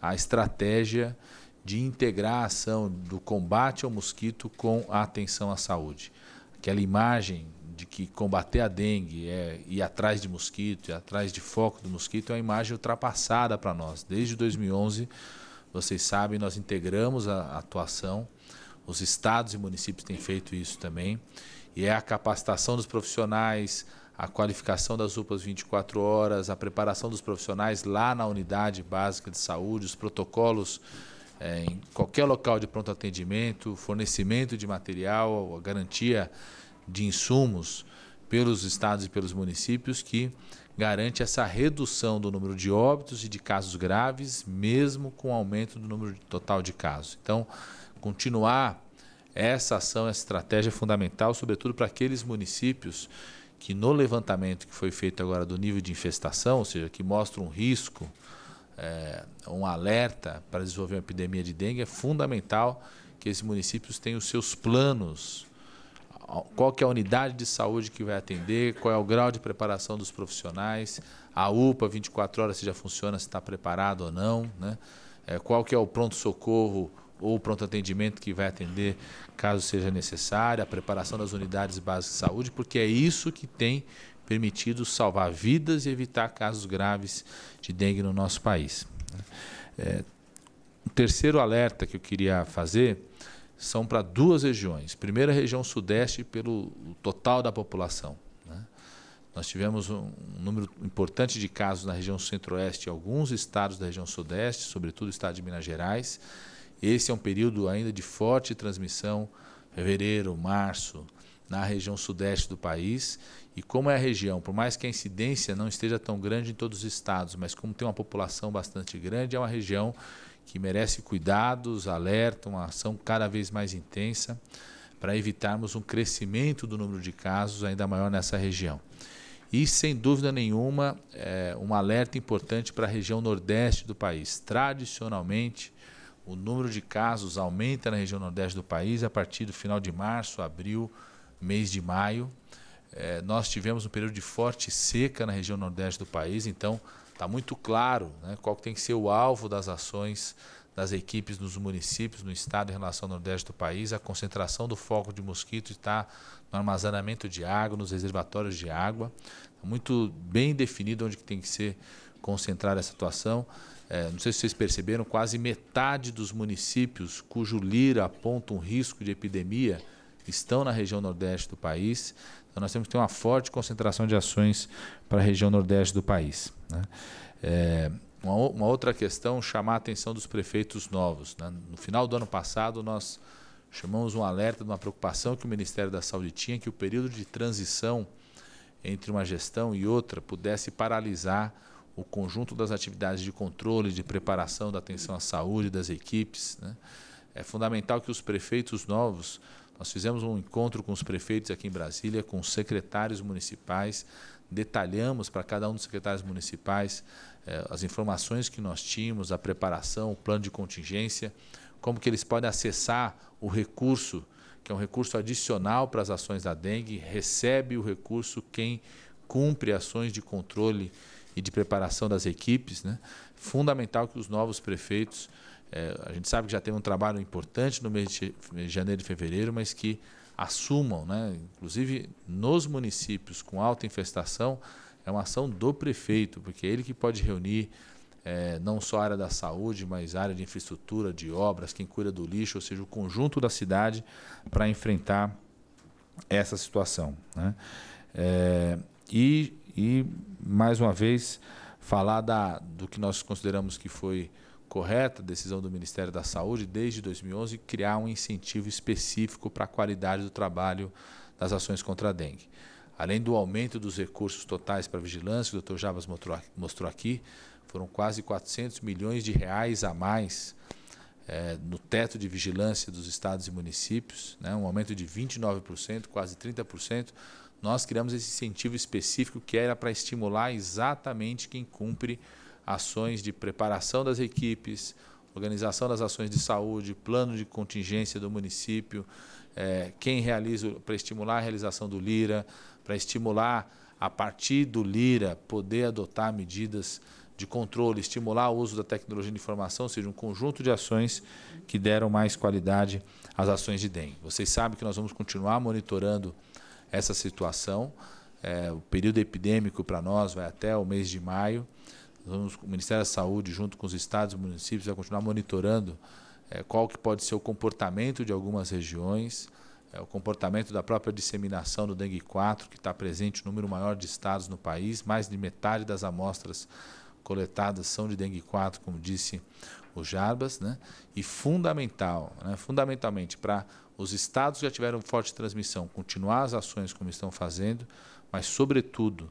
a estratégia de integrar a ação do combate ao mosquito com a atenção à saúde. Aquela imagem de que combater a dengue é ir atrás de mosquito, ir atrás de foco do mosquito, é uma imagem ultrapassada para nós. Desde 2011, vocês sabem, nós integramos a atuação, os estados e municípios têm feito isso também, e é a capacitação dos profissionais, a qualificação das UPAs 24 horas, a preparação dos profissionais lá na unidade básica de saúde, os protocolos é, em qualquer local de pronto atendimento, fornecimento de material, a garantia de insumos pelos estados e pelos municípios que garante essa redução do número de óbitos e de casos graves, mesmo com o aumento do número total de casos. Então, continuar essa ação, essa estratégia é fundamental, sobretudo para aqueles municípios que no levantamento que foi feito agora do nível de infestação, ou seja, que mostra um risco, é, um alerta para desenvolver uma epidemia de dengue, é fundamental que esses municípios tenham os seus planos qual que é a unidade de saúde que vai atender, qual é o grau de preparação dos profissionais, a UPA 24 horas se já funciona, se está preparado ou não, né? É, qual que é o pronto-socorro ou pronto atendimento que vai atender caso seja necessário, a preparação das unidades básicas de saúde, porque é isso que tem permitido salvar vidas e evitar casos graves de dengue no nosso país. Né? É, terceiro alerta que eu queria fazer são para duas regiões. Primeira, região sudeste, pelo total da população. Né? Nós tivemos um, um número importante de casos na região centro-oeste e alguns estados da região sudeste, sobretudo o estado de Minas Gerais. Esse é um período ainda de forte transmissão, fevereiro, março, na região sudeste do país. E como é a região, por mais que a incidência não esteja tão grande em todos os estados, mas como tem uma população bastante grande, é uma região que merece cuidados, alerta, uma ação cada vez mais intensa para evitarmos um crescimento do número de casos ainda maior nessa região. E, sem dúvida nenhuma, é um alerta importante para a região nordeste do país. Tradicionalmente, o número de casos aumenta na região nordeste do país a partir do final de março, abril, mês de maio. É, nós tivemos um período de forte seca na região nordeste do país, então Está muito claro né, qual tem que ser o alvo das ações das equipes nos municípios, no estado, em relação ao Nordeste do país. A concentração do foco de mosquito está no armazenamento de água, nos reservatórios de água. Tá muito bem definido onde que tem que ser concentrada essa situação. É, não sei se vocês perceberam, quase metade dos municípios cujo LIRA aponta um risco de epidemia estão na região Nordeste do país. Então nós temos que ter uma forte concentração de ações para a região nordeste do país. Né? É, uma, uma, outra questão, chamar a atenção dos prefeitos novos. Né? No final do ano passado, nós chamamos um alerta de uma preocupação que o Ministério da Saúde tinha, que o período de transição entre uma gestão e outra pudesse paralisar o conjunto das atividades de controle, de preparação da atenção à saúde das equipes. Né? É fundamental que os prefeitos novos nós fizemos um encontro com os prefeitos aqui em Brasília, com os secretários municipais, detalhamos para cada um dos secretários municipais eh, as informações que nós tínhamos, a preparação, o plano de contingência, como que eles podem acessar o recurso, que é um recurso adicional para as ações da dengue, recebe o recurso quem cumpre ações de controle e de preparação das equipes. Né? Fundamental que os novos prefeitos é, a gente sabe que já teve um trabalho importante no mês de janeiro e fevereiro, mas que assumam, né? inclusive nos municípios com alta infestação, é uma ação do prefeito, porque é ele que pode reunir é, não só a área da saúde, mas a área de infraestrutura, de obras, quem cuida do lixo, ou seja, o conjunto da cidade para enfrentar essa situação. Né? É, e, e, mais uma vez, falar da, do que nós consideramos que foi correta decisão do Ministério da Saúde, desde 2011, criar um incentivo específico para a qualidade do trabalho das ações contra a dengue. Além do aumento dos recursos totais para vigilância, o Dr. Javas mostrou aqui, foram quase 400 milhões de reais a mais é, no teto de vigilância dos estados e municípios, né, um aumento de 29%, quase 30%. Nós criamos esse incentivo específico que era para estimular exatamente quem cumpre ações de preparação das equipes, organização das ações de saúde, plano de contingência do município, é, quem realiza, para estimular a realização do Lira, para estimular a partir do Lira poder adotar medidas de controle, estimular o uso da tecnologia de informação, ou seja, um conjunto de ações que deram mais qualidade às ações de DEM. Vocês sabem que nós vamos continuar monitorando essa situação. É, o período epidêmico para nós vai até o mês de maio o Ministério da Saúde, junto com os estados e municípios, vai continuar monitorando é, qual que pode ser o comportamento de algumas regiões, é, o comportamento da própria disseminação do dengue 4, que está presente no número maior de estados no país, mais de metade das amostras coletadas são de dengue 4, como disse o Jarbas, né? e fundamental, né? fundamentalmente para os estados que já tiveram forte transmissão continuar as ações como estão fazendo, mas sobretudo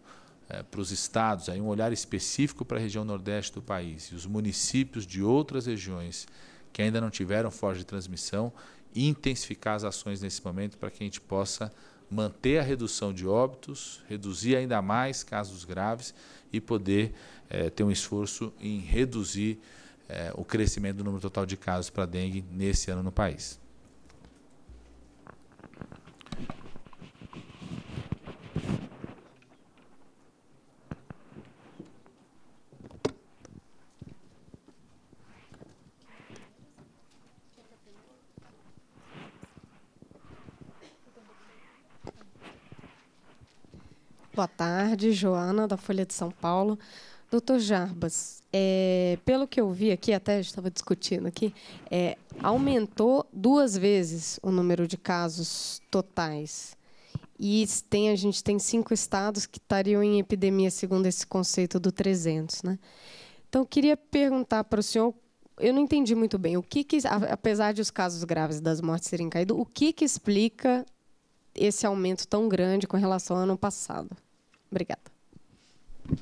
eh, para os estados, aí um olhar específico para a região nordeste do país e os municípios de outras regiões que ainda não tiveram forja de transmissão, intensificar as ações nesse momento para que a gente possa manter a redução de óbitos, reduzir ainda mais casos graves e poder é, ter um esforço em reduzir é, o crescimento do número total de casos para dengue nesse ano no país. tarde, Joana, da Folha de São Paulo. Doutor Jarbas, é, pelo que eu vi aqui, até estava discutindo aqui, é, aumentou duas vezes o número de casos totais. E tem, a gente tem cinco estados que estariam em epidemia, segundo esse conceito do 300. Né? Então, eu queria perguntar para o senhor, eu não entendi muito bem, o que, que apesar de os casos graves das mortes terem caído, o que, que explica esse aumento tão grande com relação ao ano passado? Obrigada.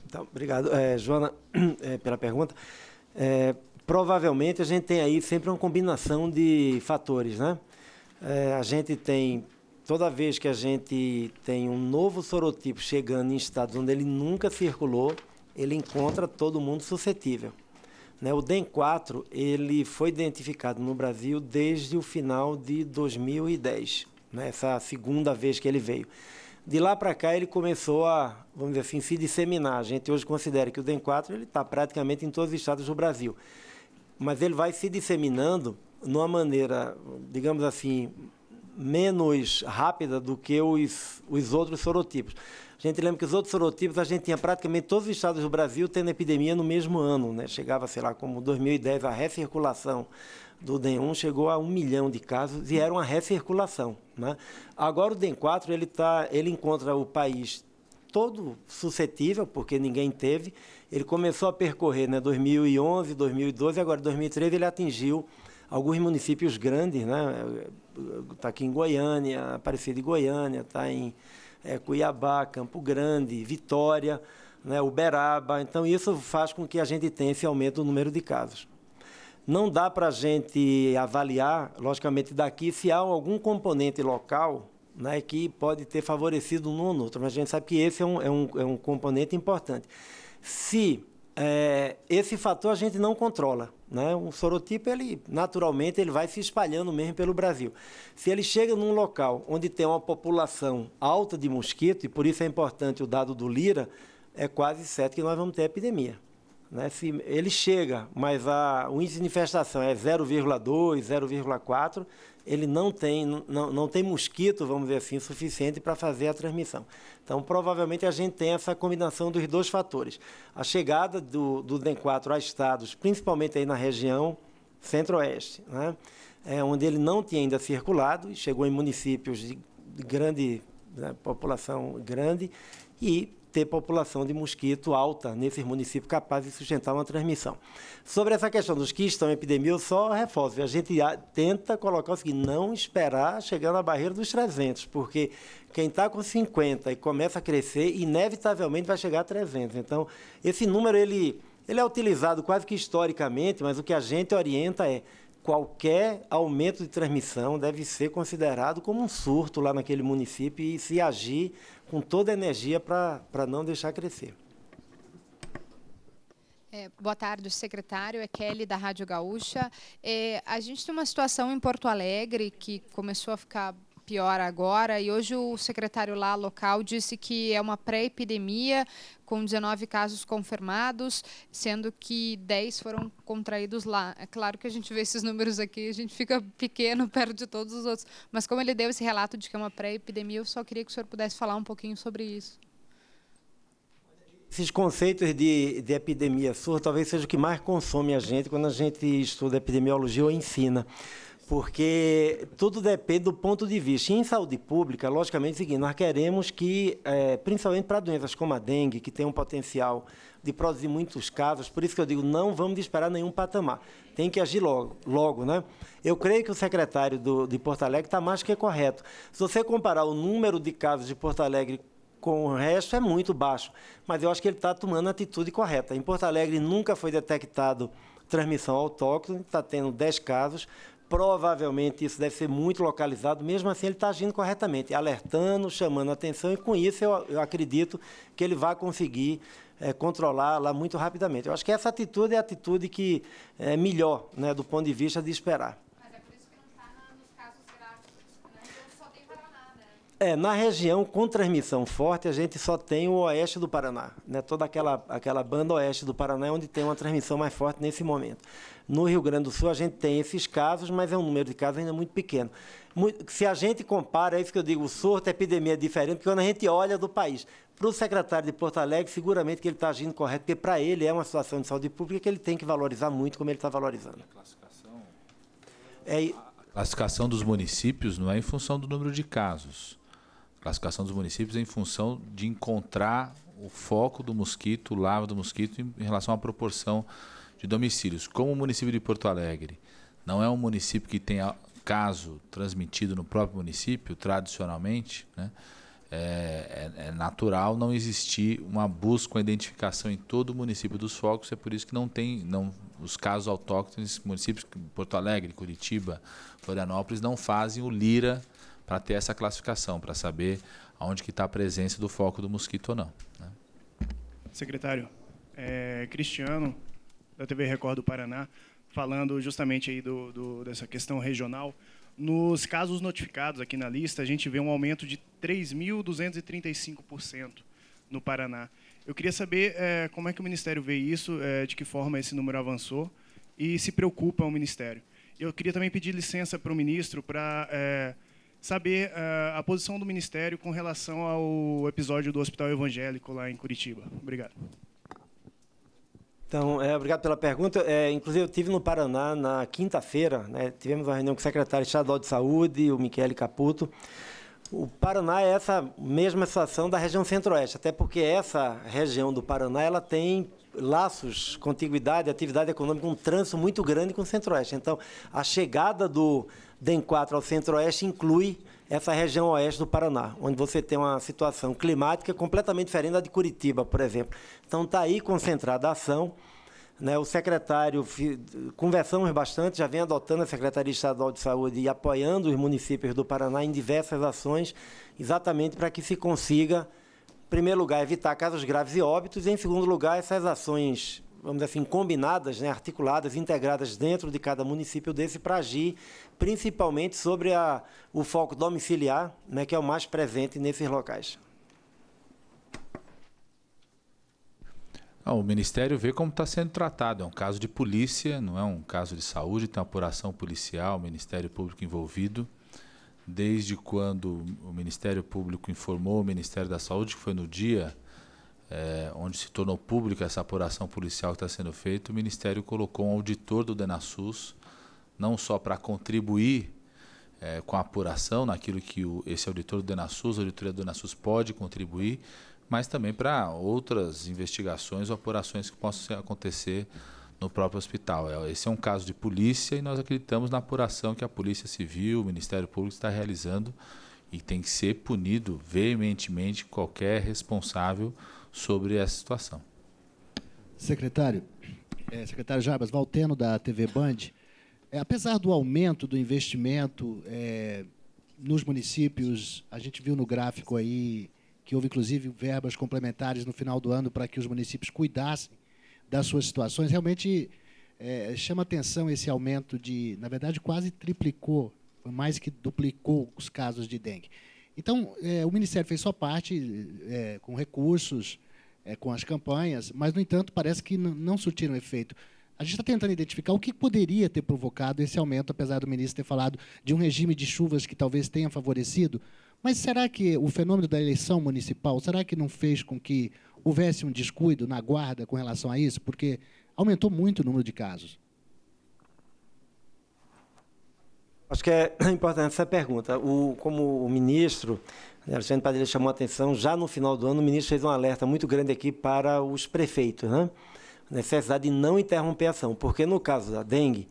Então, obrigado, é, Joana, (clears throat) é, pela pergunta. É, provavelmente a gente tem aí sempre uma combinação de fatores, né? É, a gente tem, toda vez que a gente tem um novo sorotipo chegando em estados onde ele nunca circulou, ele encontra todo mundo suscetível. Né? O DEN4 ele foi identificado no Brasil desde o final de 2010, né? essa segunda vez que ele veio. De lá para cá ele começou a, vamos dizer assim, se disseminar. A gente hoje considera que o dem 4 ele está praticamente em todos os estados do Brasil. Mas ele vai se disseminando numa maneira, digamos assim, menos rápida do que os, os outros sorotipos. A gente lembra que os outros sorotipos a gente tinha praticamente todos os estados do Brasil tendo epidemia no mesmo ano, né? Chegava, sei lá, como 2010, a recirculação do DEN1 chegou a um milhão de casos e era uma recirculação, né? Agora o DEN4, ele, tá, ele encontra o país todo suscetível, porque ninguém teve. Ele começou a percorrer, né? 2011, 2012, agora 2013 ele atingiu alguns municípios grandes, né? Está aqui em Goiânia, Aparecida de Goiânia, está em é, Cuiabá, Campo Grande, Vitória, né, Uberaba. Então, isso faz com que a gente tenha esse aumento do número de casos. Não dá para a gente avaliar, logicamente, daqui se há algum componente local né, que pode ter favorecido um ou outro, mas a gente sabe que esse é um, é um, é um componente importante. Se é, esse fator a gente não controla. Né? Um sorotipo, ele, naturalmente, ele vai se espalhando mesmo pelo Brasil. Se ele chega num local onde tem uma população alta de mosquito, e por isso é importante o dado do Lira, é quase certo que nós vamos ter epidemia. Né? Se ele chega, mas a, o índice de infestação é 0,2, 0,4, ele não tem, não, não tem mosquito, vamos dizer assim, suficiente para fazer a transmissão. Então, provavelmente, a gente tem essa combinação dos dois fatores. A chegada do, do DEN4 a estados, principalmente aí na região centro-oeste, né? é, onde ele não tinha ainda circulado, chegou em municípios de grande né, população grande, e ter população de mosquito alta nesses municípios capaz de sustentar uma transmissão. Sobre essa questão dos que estão em epidemia, eu só reforço. A gente tenta colocar o seguinte, não esperar chegando na barreira dos 300, porque quem está com 50 e começa a crescer, inevitavelmente vai chegar a 300. Então, esse número, ele... Ele é utilizado quase que historicamente, mas o que a gente orienta é qualquer aumento de transmissão deve ser considerado como um surto lá naquele município e se agir com toda a energia para não deixar crescer. É, boa tarde, secretário. É Kelly, da Rádio Gaúcha. É, a gente tem uma situação em Porto Alegre que começou a ficar pior agora. E hoje o secretário lá local disse que é uma pré-epidemia com 19 casos confirmados, sendo que 10 foram contraídos lá. É claro que a gente vê esses números aqui, a gente fica pequeno (laughs) perto de todos os outros. Mas como ele deu esse relato de que é uma pré-epidemia, eu só queria que o senhor pudesse falar um pouquinho sobre isso. Esses conceitos de, de epidemia surto talvez seja o que mais consome a gente quando a gente estuda epidemiologia ou ensina porque tudo depende do ponto de vista. E em saúde pública, logicamente, é o seguinte, nós queremos que, é, principalmente para doenças como a dengue, que tem um potencial de produzir muitos casos, por isso que eu digo, não vamos esperar nenhum patamar, tem que agir logo, logo né? Eu creio que o secretário do, de Porto Alegre está mais que correto. Se você comparar o número de casos de Porto Alegre com o resto, é muito baixo, mas eu acho que ele está tomando a atitude correta. Em Porto Alegre nunca foi detectado transmissão autóctone, está tendo 10 casos, Provavelmente isso deve ser muito localizado, mesmo assim ele está agindo corretamente, alertando, chamando atenção, e com isso eu, eu acredito que ele vai conseguir é, controlar lá muito rapidamente. Eu acho que essa atitude é a atitude que é melhor, né, do ponto de vista de esperar. É, na região com transmissão forte, a gente só tem o oeste do Paraná. Né? Toda aquela, aquela banda oeste do Paraná é onde tem uma transmissão mais forte nesse momento. No Rio Grande do Sul, a gente tem esses casos, mas é um número de casos ainda muito pequeno. se a gente compara, é isso que eu digo, o surto, a epidemia é diferente, porque quando a gente olha do país, para o secretário de Porto Alegre, seguramente que ele está agindo correto, porque para ele é uma situação de saúde pública que ele tem que valorizar muito, como ele está valorizando. A classificação... É, a classificação dos municípios não é em função do número de casos classificação dos municípios em função de encontrar o foco do mosquito, o larva do mosquito, em, em relação à proporção de domicílios. Como o município de Porto Alegre não é um município que tenha caso transmitido no próprio município, tradicionalmente, né, é, é, é, natural não existir uma busca, uma identificação em todo o município dos focos, é por isso que não tem não, os casos autóctones, municípios Porto Alegre, Curitiba, Florianópolis, não fazem o LIRA para ter essa classificação, para saber onde que está a presença do foco do mosquito ou não. Né? Secretário, é, Cristiano, da TV Record do Paraná, falando justamente aí do, do, dessa questão regional. Nos casos notificados aqui na lista, a gente vê um aumento de 3.235% no Paraná. Eu queria saber é, como é que o Ministério vê isso, é, de que forma esse número avançou e se preocupa o Ministério. Eu queria também pedir licença para o ministro para é, saber uh, a posição do Ministério com relação ao episódio do Hospital Evangélico lá em Curitiba. Obrigado. Então, é, obrigado pela pergunta. É, inclusive, eu estive no Paraná na quinta-feira, né, tivemos uma reunião com o secretário estadual de saúde, o Michele Caputo. O Paraná é essa mesma situação da região centro-oeste, até porque essa região do Paraná ela tem laços, contiguidade, atividade econômica, um trânsito muito grande com o centro-oeste. Então, a chegada do DEM 4 ao centro-oeste inclui essa região oeste do Paraná, onde você tem uma situação climática completamente diferente da de Curitiba, por exemplo. Então está aí concentrada a ação. Né? O secretário, conversamos bastante, já vem adotando a Secretaria Estadual de Saúde e apoiando os municípios do Paraná em diversas ações, exatamente para que se consiga, em primeiro lugar, evitar casos graves e óbitos, e, em segundo lugar, essas ações vamos dizer assim, combinadas, né, articuladas, integradas dentro de cada município desse para agir principalmente sobre a, o foco domiciliar, né, que é o mais presente nesses locais. Ah, o Ministério vê como está sendo tratado. É um caso de polícia, não é um caso de saúde, tem uma apuração policial, o Ministério Público envolvido. Desde quando o Ministério Público informou o Ministério da Saúde, que foi no dia é, onde se tornou pública essa apuração policial que está sendo feita, o Ministério colocou um auditor do DENASUS, não só para contribuir é, com a apuração naquilo que o, esse auditor do DENASUS, a auditoria do DENASUS pode contribuir, mas também para outras investigações ou apurações que possam acontecer no próprio hospital. É, esse é um caso de polícia e nós acreditamos na apuração que a Polícia Civil, o Ministério Público está realizando e tem que ser punido veementemente qualquer responsável sobre essa situação. Secretário, é, secretário Jabas, Valteno da TV Band, é, apesar do aumento do investimento é, nos municípios, a gente viu no gráfico aí que houve inclusive verbas complementares no final do ano para que os municípios cuidassem das suas situações. Realmente é, chama atenção esse aumento de, na verdade, quase triplicou, foi mais que duplicou os casos de dengue. Então, é, o Ministério fez sua parte é, com recursos, é, com as campanhas, mas, no entanto, parece que não surtiram efeito. A gente está tentando identificar o que poderia ter provocado esse aumento, apesar do ministro ter falado de um regime de chuvas que talvez tenha favorecido. Mas será que o fenômeno da eleição municipal, será que não fez com que houvesse um descuido na guarda com relação a isso? Porque aumentou muito o número de casos. Acho que é (clears throat) importante essa pergunta. O, como o ministro né, Alexandre Padilha chamou a atenção, já no final do ano, o ministro fez um alerta muito grande aqui para os prefeitos, né? A necessidade de não interromper a ação, porque no caso da dengue,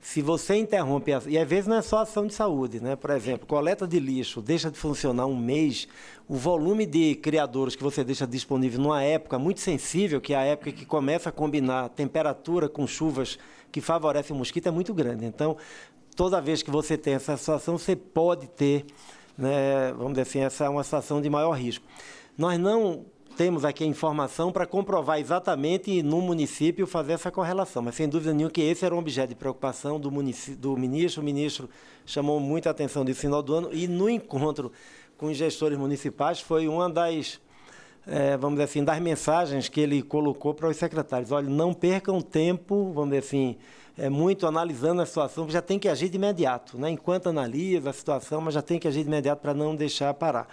se você interrompe, a... e às vezes não é só ação de saúde, né? Por exemplo, coleta de lixo deixa de funcionar um mês, o volume de criadores que você deixa disponível numa época muito sensível, que é a época que começa a combinar temperatura com chuvas que favorecem o mosquito, é muito grande. Então, toda vez que você tem essa situação, você pode ter né, vamos dizer assim, essa é uma situação de maior risco. Nós não temos aqui a informação para comprovar exatamente no município fazer essa correlação, mas sem dúvida nenhuma que esse era um objeto de preocupação do, do ministro. O ministro chamou muita atenção disso no final do ano e no encontro com os gestores municipais foi uma das, é, vamos dizer assim, das mensagens que ele colocou para os secretários. Olha, não percam tempo, vamos dizer assim, é, muito analisando a situação, já tem que agir de imediato, né? enquanto analisa a situação, mas já tem que agir de imediato para não deixar parar.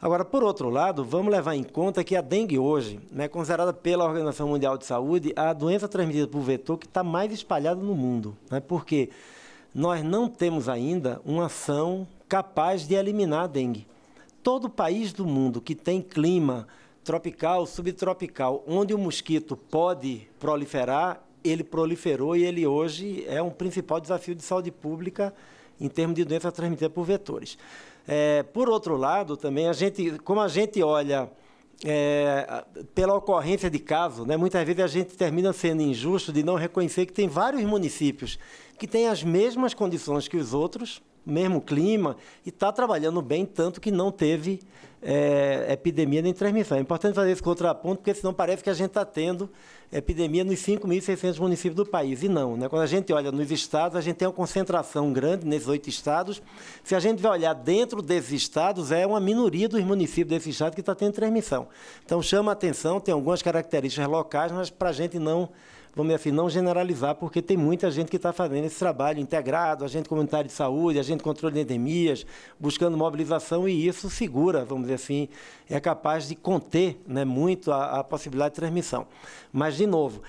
Agora, por outro lado, vamos levar em conta que a dengue hoje é né, considerada pela Organização Mundial de Saúde a doença transmitida por vetor que está mais espalhada no mundo. Né, porque nós não temos ainda uma ação capaz de eliminar a dengue. Todo país do mundo que tem clima tropical, subtropical, onde o mosquito pode proliferar, ele proliferou e ele hoje é um principal desafio de saúde pública em termos de doença transmitida por vetores. É, por outro lado, também, a gente, como a gente olha é, pela ocorrência de casos, né, muitas vezes a gente termina sendo injusto de não reconhecer que tem vários municípios que têm as mesmas condições que os outros, mesmo clima, e está trabalhando bem, tanto que não teve é, epidemia nem transmissão. É importante fazer esse contraponto, porque senão parece que a gente está tendo epidemia nos 5.600 municípios do país. E não. Né? Quando a gente olha nos estados, a gente tem uma concentração grande nesses oito estados. Se a gente vai olhar dentro desses estados, é uma minoria dos municípios desses estados que está tendo transmissão. Então chama a atenção, tem algumas características locais, mas para a gente não vamos assim, não generalizar, porque tem muita gente que está fazendo esse trabalho integrado, agente comunitário de saúde, agente de controle de endemias, buscando mobilização, e isso segura, vamos dizer assim, é capaz de conter né, muito a, a possibilidade de transmissão. Mas, de novo,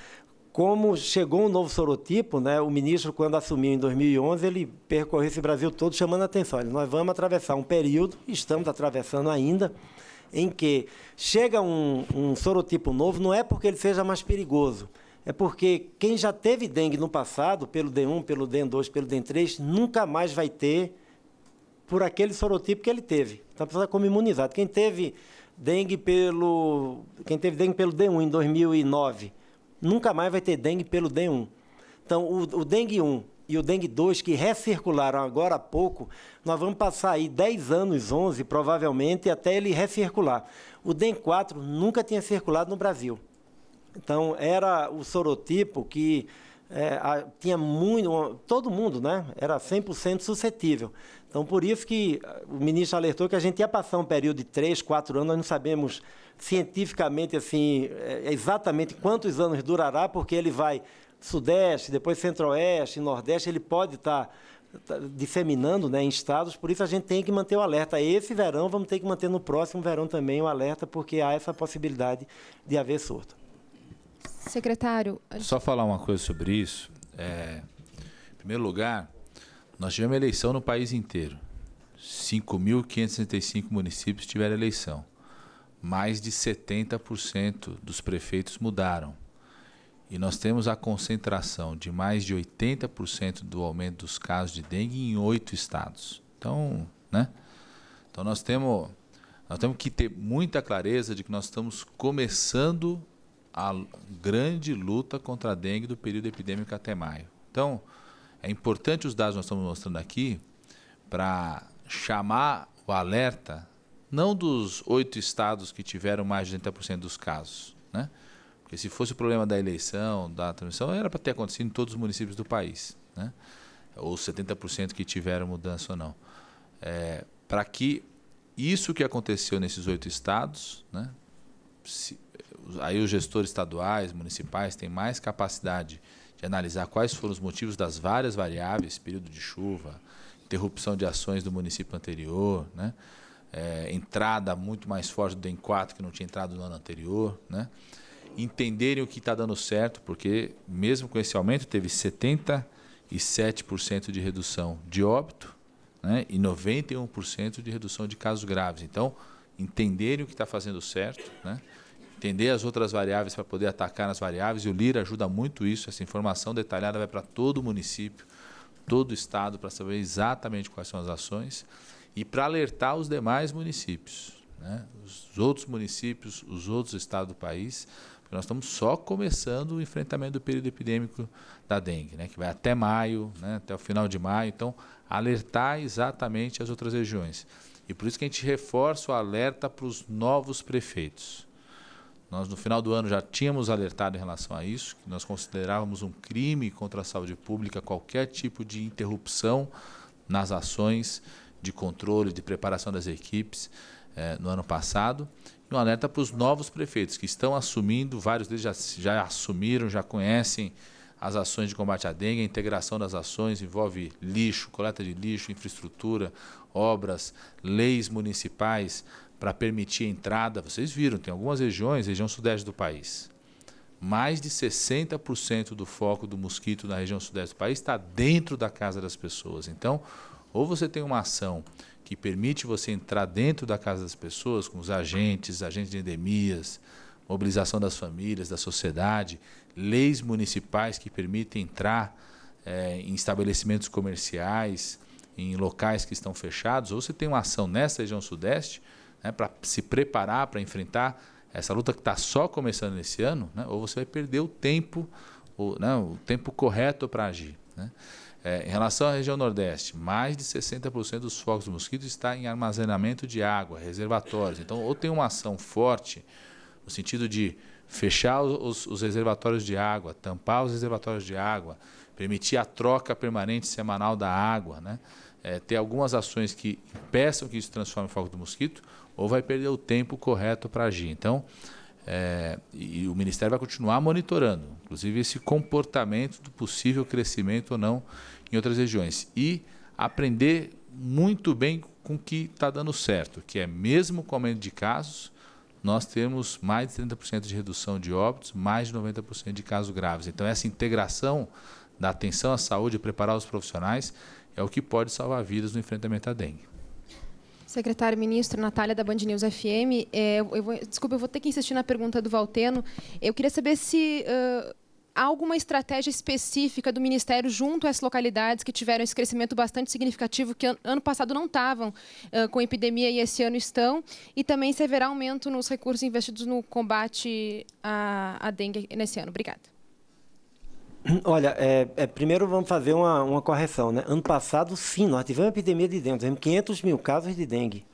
como chegou um novo sorotipo, né, o ministro, quando assumiu em 2011, ele percorreu esse Brasil todo chamando a atenção. Ele, nós vamos atravessar um período, estamos atravessando ainda, em que chega um, um sorotipo novo, não é porque ele seja mais perigoso, é porque quem já teve dengue no passado, pelo D1, pelo D2, pelo D3, nunca mais vai ter por aquele sorotipo que ele teve. Então precisa tá como imunizado. Quem teve dengue pelo quem teve dengue pelo D1 em 2009, nunca mais vai ter dengue pelo D1. Então o, o dengue 1 e o dengue 2 que recircularam agora há pouco, nós vamos passar aí 10 anos, 11 provavelmente, até ele recircular. O dengue 4 nunca tinha circulado no Brasil. Então, era o sorotipo que é, a, tinha muito, todo mundo, né? Era 100% suscetível. Então, por isso que ah, o ministro alertou que a gente ia passar um período de três, quatro anos, nós não sabemos cientificamente, assim, é, exatamente quantos anos durará, porque ele vai sudeste, depois centro-oeste, nordeste, ele pode estar tá, tá disseminando né, em estados, por isso a gente tem que manter o alerta. Esse verão, vamos ter que manter no próximo verão também o alerta, porque há essa possibilidade de haver surto. Secretário. Só falar uma coisa sobre isso. É, em primeiro lugar, nós tivemos eleição no país inteiro. 5.565 municípios tiveram eleição. Mais de 70% dos prefeitos mudaram. E nós temos a concentração de mais de 80% do aumento dos casos de dengue em oito estados. Então, né? Então nós temos, nós temos que ter muita clareza de que nós estamos começando a grande luta contra a dengue do período epidêmico até maio. Então, é importante os dados que nós estamos mostrando aqui para chamar o alerta, não dos oito estados que tiveram mais de 80% dos casos, né? Porque se fosse o problema da eleição, da transmissão, era para ter acontecido em todos os municípios do país, né? Ou 70% que tiveram mudança ou não. É, para que isso que aconteceu nesses oito estados, né? Se, aí os gestores estaduais, municipais têm mais capacidade de analisar quais foram os motivos das várias variáveis, período de chuva, interrupção de ações do município anterior, né? É, entrada muito mais forte do DEM4 que não tinha entrado no ano anterior, né? entenderem o que está dando certo, porque mesmo com esse aumento teve 77% de redução de óbito né? e 91% de redução de casos graves. Então, entenderem o que está fazendo certo, né? entender as outras variáveis para poder atacar nas variáveis, e o LIR ajuda muito isso, essa informação detalhada vai para todo o município, todo o estado, para saber exatamente quais são as ações, e para alertar os demais municípios, né? os outros municípios, os outros estados do país, porque nós estamos só começando o enfrentamento do período epidêmico da dengue, né? que vai até maio, né? até o final de maio, então alertar exatamente as outras regiões. E por isso que a gente reforça o alerta para os novos prefeitos. Nós, no final do ano, já tínhamos alertado em relação a isso, que nós considerávamos um crime contra a saúde pública qualquer tipo de interrupção nas ações de controle, de preparação das equipes eh, no ano passado. E um alerta para os novos prefeitos que estão assumindo, vários deles já, já assumiram, já conhecem as ações de combate à dengue, a integração das ações envolve lixo, coleta de lixo, infraestrutura, obras, leis municipais, para permitir a entrada. Vocês viram, tem algumas regiões, região sudeste do país. Mais de 60% do foco do mosquito na região sudeste do país está dentro da casa das pessoas. Então, ou você tem uma ação que permite você entrar dentro da casa das pessoas, com os agentes, agentes de endemias, mobilização das famílias, da sociedade, leis municipais que permitem entrar é, em estabelecimentos comerciais, em locais que estão fechados, ou você tem uma ação nessa região sudeste, né, para se preparar para enfrentar essa luta que está só começando nesse ano, né, ou você vai perder o tempo, o, né, o tempo correto para agir. Né? É, em relação à região Nordeste, mais de 60% dos focos do mosquito está em armazenamento de água, reservatórios. Então, ou tem uma ação forte no sentido de fechar os, os reservatórios de água, tampar os reservatórios de água, permitir a troca permanente semanal da água, né? É, ter algumas ações que impeçam que isso transforme o foco do mosquito, ou vai perder o tempo correto para agir. Então, é, e o Ministério vai continuar monitorando, inclusive esse comportamento do possível crescimento ou não em outras regiões. E aprender muito bem com o que está dando certo, que é mesmo com o aumento de casos, nós temos mais de 30% de redução de óbitos, mais de 90% de casos graves. Então, essa integração da atenção à saúde, preparar os profissionais, é o que pode salvar vidas no enfrentamento à dengue. Secretário-ministro, Natália da Band News FM. É, eu vou, desculpa, eu vou ter que insistir na pergunta do Valteno. Eu queria saber se uh, há alguma estratégia específica do Ministério junto às localidades que tiveram esse crescimento bastante significativo, que an ano passado não estavam uh, com epidemia e esse ano estão, e também se haverá aumento nos recursos investidos no combate à, à dengue nesse ano. Obrigada. (clears throat) Olha, é, é, primeiro vamos fazer uma, uma correção. Né? Ano passado, sim, nós tivemos uma epidemia de dengue, nós tivemos 500 mil casos de dengue.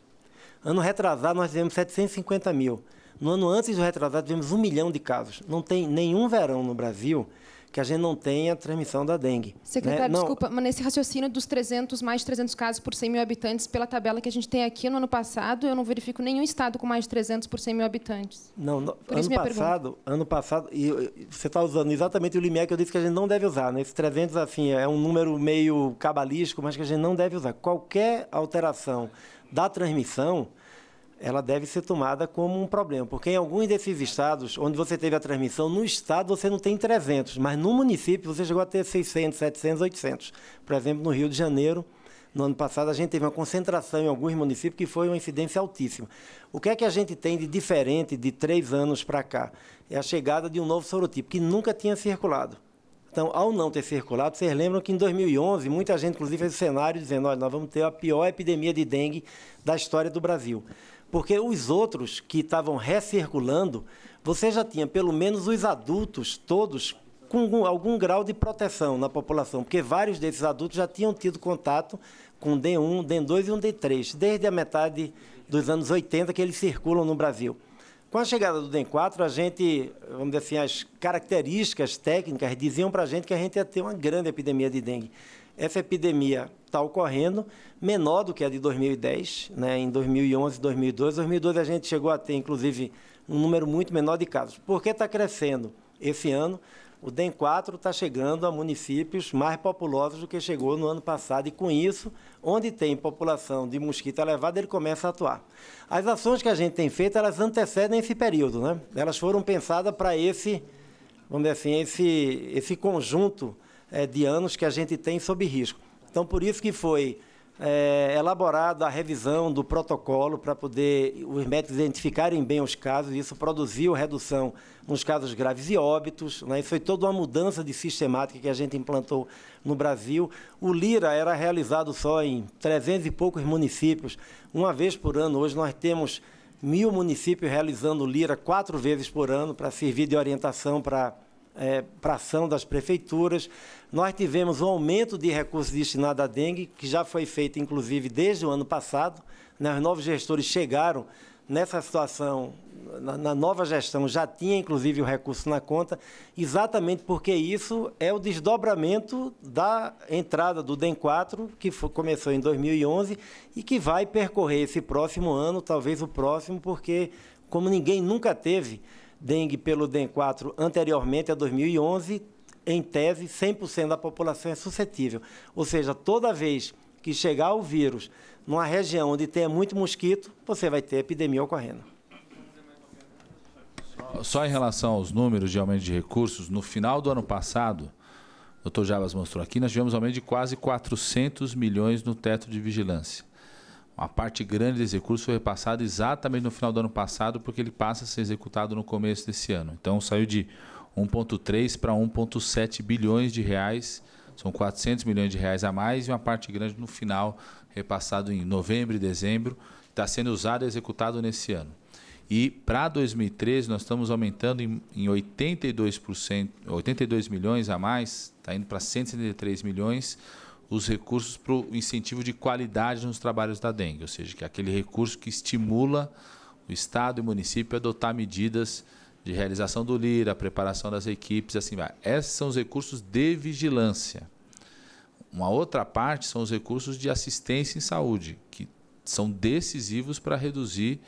Ano retrasado, nós tivemos 750 mil. No ano antes do retrasado, tivemos um milhão de casos. Não tem nenhum verão no Brasil que a gente não tenha transmissão da dengue. Né? Secretário, né? desculpa, mas nesse raciocínio dos 300, mais de 300 casos por 100 mil habitantes, pela tabela que a gente tem aqui no ano passado, eu não verifico nenhum estado com mais de 300 por 100 mil habitantes. Não, no, ano passado, ano passado, e, e você está usando exatamente o limiar que eu disse que a gente não deve usar. Né? Esse 300, assim, é um número meio cabalístico, mas que a gente não deve usar. Qualquer alteração da transmissão ela deve ser tomada como um problema, porque em alguns desses estados onde você teve a transmissão, no estado você não tem 300, mas no município você chegou a ter 600, 700, 800. Por exemplo, no Rio de Janeiro, no ano passado, a gente teve uma concentração em alguns municípios que foi uma incidência altíssima. O que é que a gente tem de diferente de três anos para cá? É a chegada de um novo sorotipo, que nunca tinha circulado. Então, ao não ter circulado, vocês lembram que em 2011, muita gente, inclusive, fez o cenário dizendo: olha, nós vamos ter a pior epidemia de dengue da história do Brasil. Porque os outros que estavam recirculando, você já tinha pelo menos os adultos todos com algum, algum grau de proteção na população, porque vários desses adultos já tinham tido contato com D1, D2 e um D3, desde a metade dos anos 80 que eles circulam no Brasil. Com a chegada do d 4, a gente, vamos dizer assim, as características técnicas diziam para a gente que a gente ia ter uma grande epidemia de dengue essa epidemia está ocorrendo, menor do que a de 2010, né, em 2011, 2012. 2012 a gente chegou a ter, inclusive, um número muito menor de casos. Por que está crescendo esse ano? O DEM 4 está chegando a municípios mais populosos do que chegou no ano passado, e com isso, onde tem população de mosquito elevada, ele começa a atuar. As ações que a gente tem feito, elas antecedem esse período, né? Elas foram pensadas para esse, vamos dizer assim, esse, esse conjunto é, de anos que a gente tem sob risco. Então, por isso que foi é, elaborada a revisão do protocolo para poder os médicos identificarem bem os casos, isso produziu redução nos casos graves e óbitos. Né? Isso foi toda uma mudança de sistemática que a gente implantou no Brasil. O Lira era realizado só em 300 e poucos municípios, uma vez por ano. Hoje nós temos mil municípios realizando o Lira quatro vezes por ano para servir de orientação para é, ação das prefeituras. Nós tivemos um aumento de recursos destinados à dengue, que já foi feito, inclusive, desde o ano passado. Né? Os novos gestores chegaram nessa situação, na, na nova gestão, já tinha, inclusive, o recurso na conta, exatamente porque isso é o desdobramento da entrada do DEM 4, que foi, começou em 2011 e que vai percorrer esse próximo ano, talvez o próximo, porque, como ninguém nunca teve dengue pelo DEM 4 anteriormente a 2011, em tese, 100% da população é suscetível. Ou seja, toda vez que chegar o vírus numa região onde tem muito mosquito, você vai ter epidemia ocorrendo. Só em relação aos números de aumento de recursos, no final do ano passado, o Dr. Javas mostrou aqui, nós tivemos aumento de quase 400 milhões no teto de vigilância. Uma parte grande desse recurso foi repassado exatamente no final do ano passado, porque ele passa a ser executado no começo desse ano. Então saiu de 1,3 para 1,7 bilhões de reais. São 400 milhões de reais a mais e uma parte grande no final, repassado em novembro e dezembro, está sendo usado e executado nesse ano. E para 2013 nós estamos aumentando em, em 82%, 82 milhões a mais, está indo para 173 milhões os recursos para o incentivo de qualidade nos trabalhos da dengue, ou seja, que é aquele recurso que estimula o Estado e o município a adotar medidas de realização do lira, preparação das equipes, assim vai. Esses são os recursos de vigilância. Uma outra parte são os recursos de assistência em saúde, que são decisivos para reduzir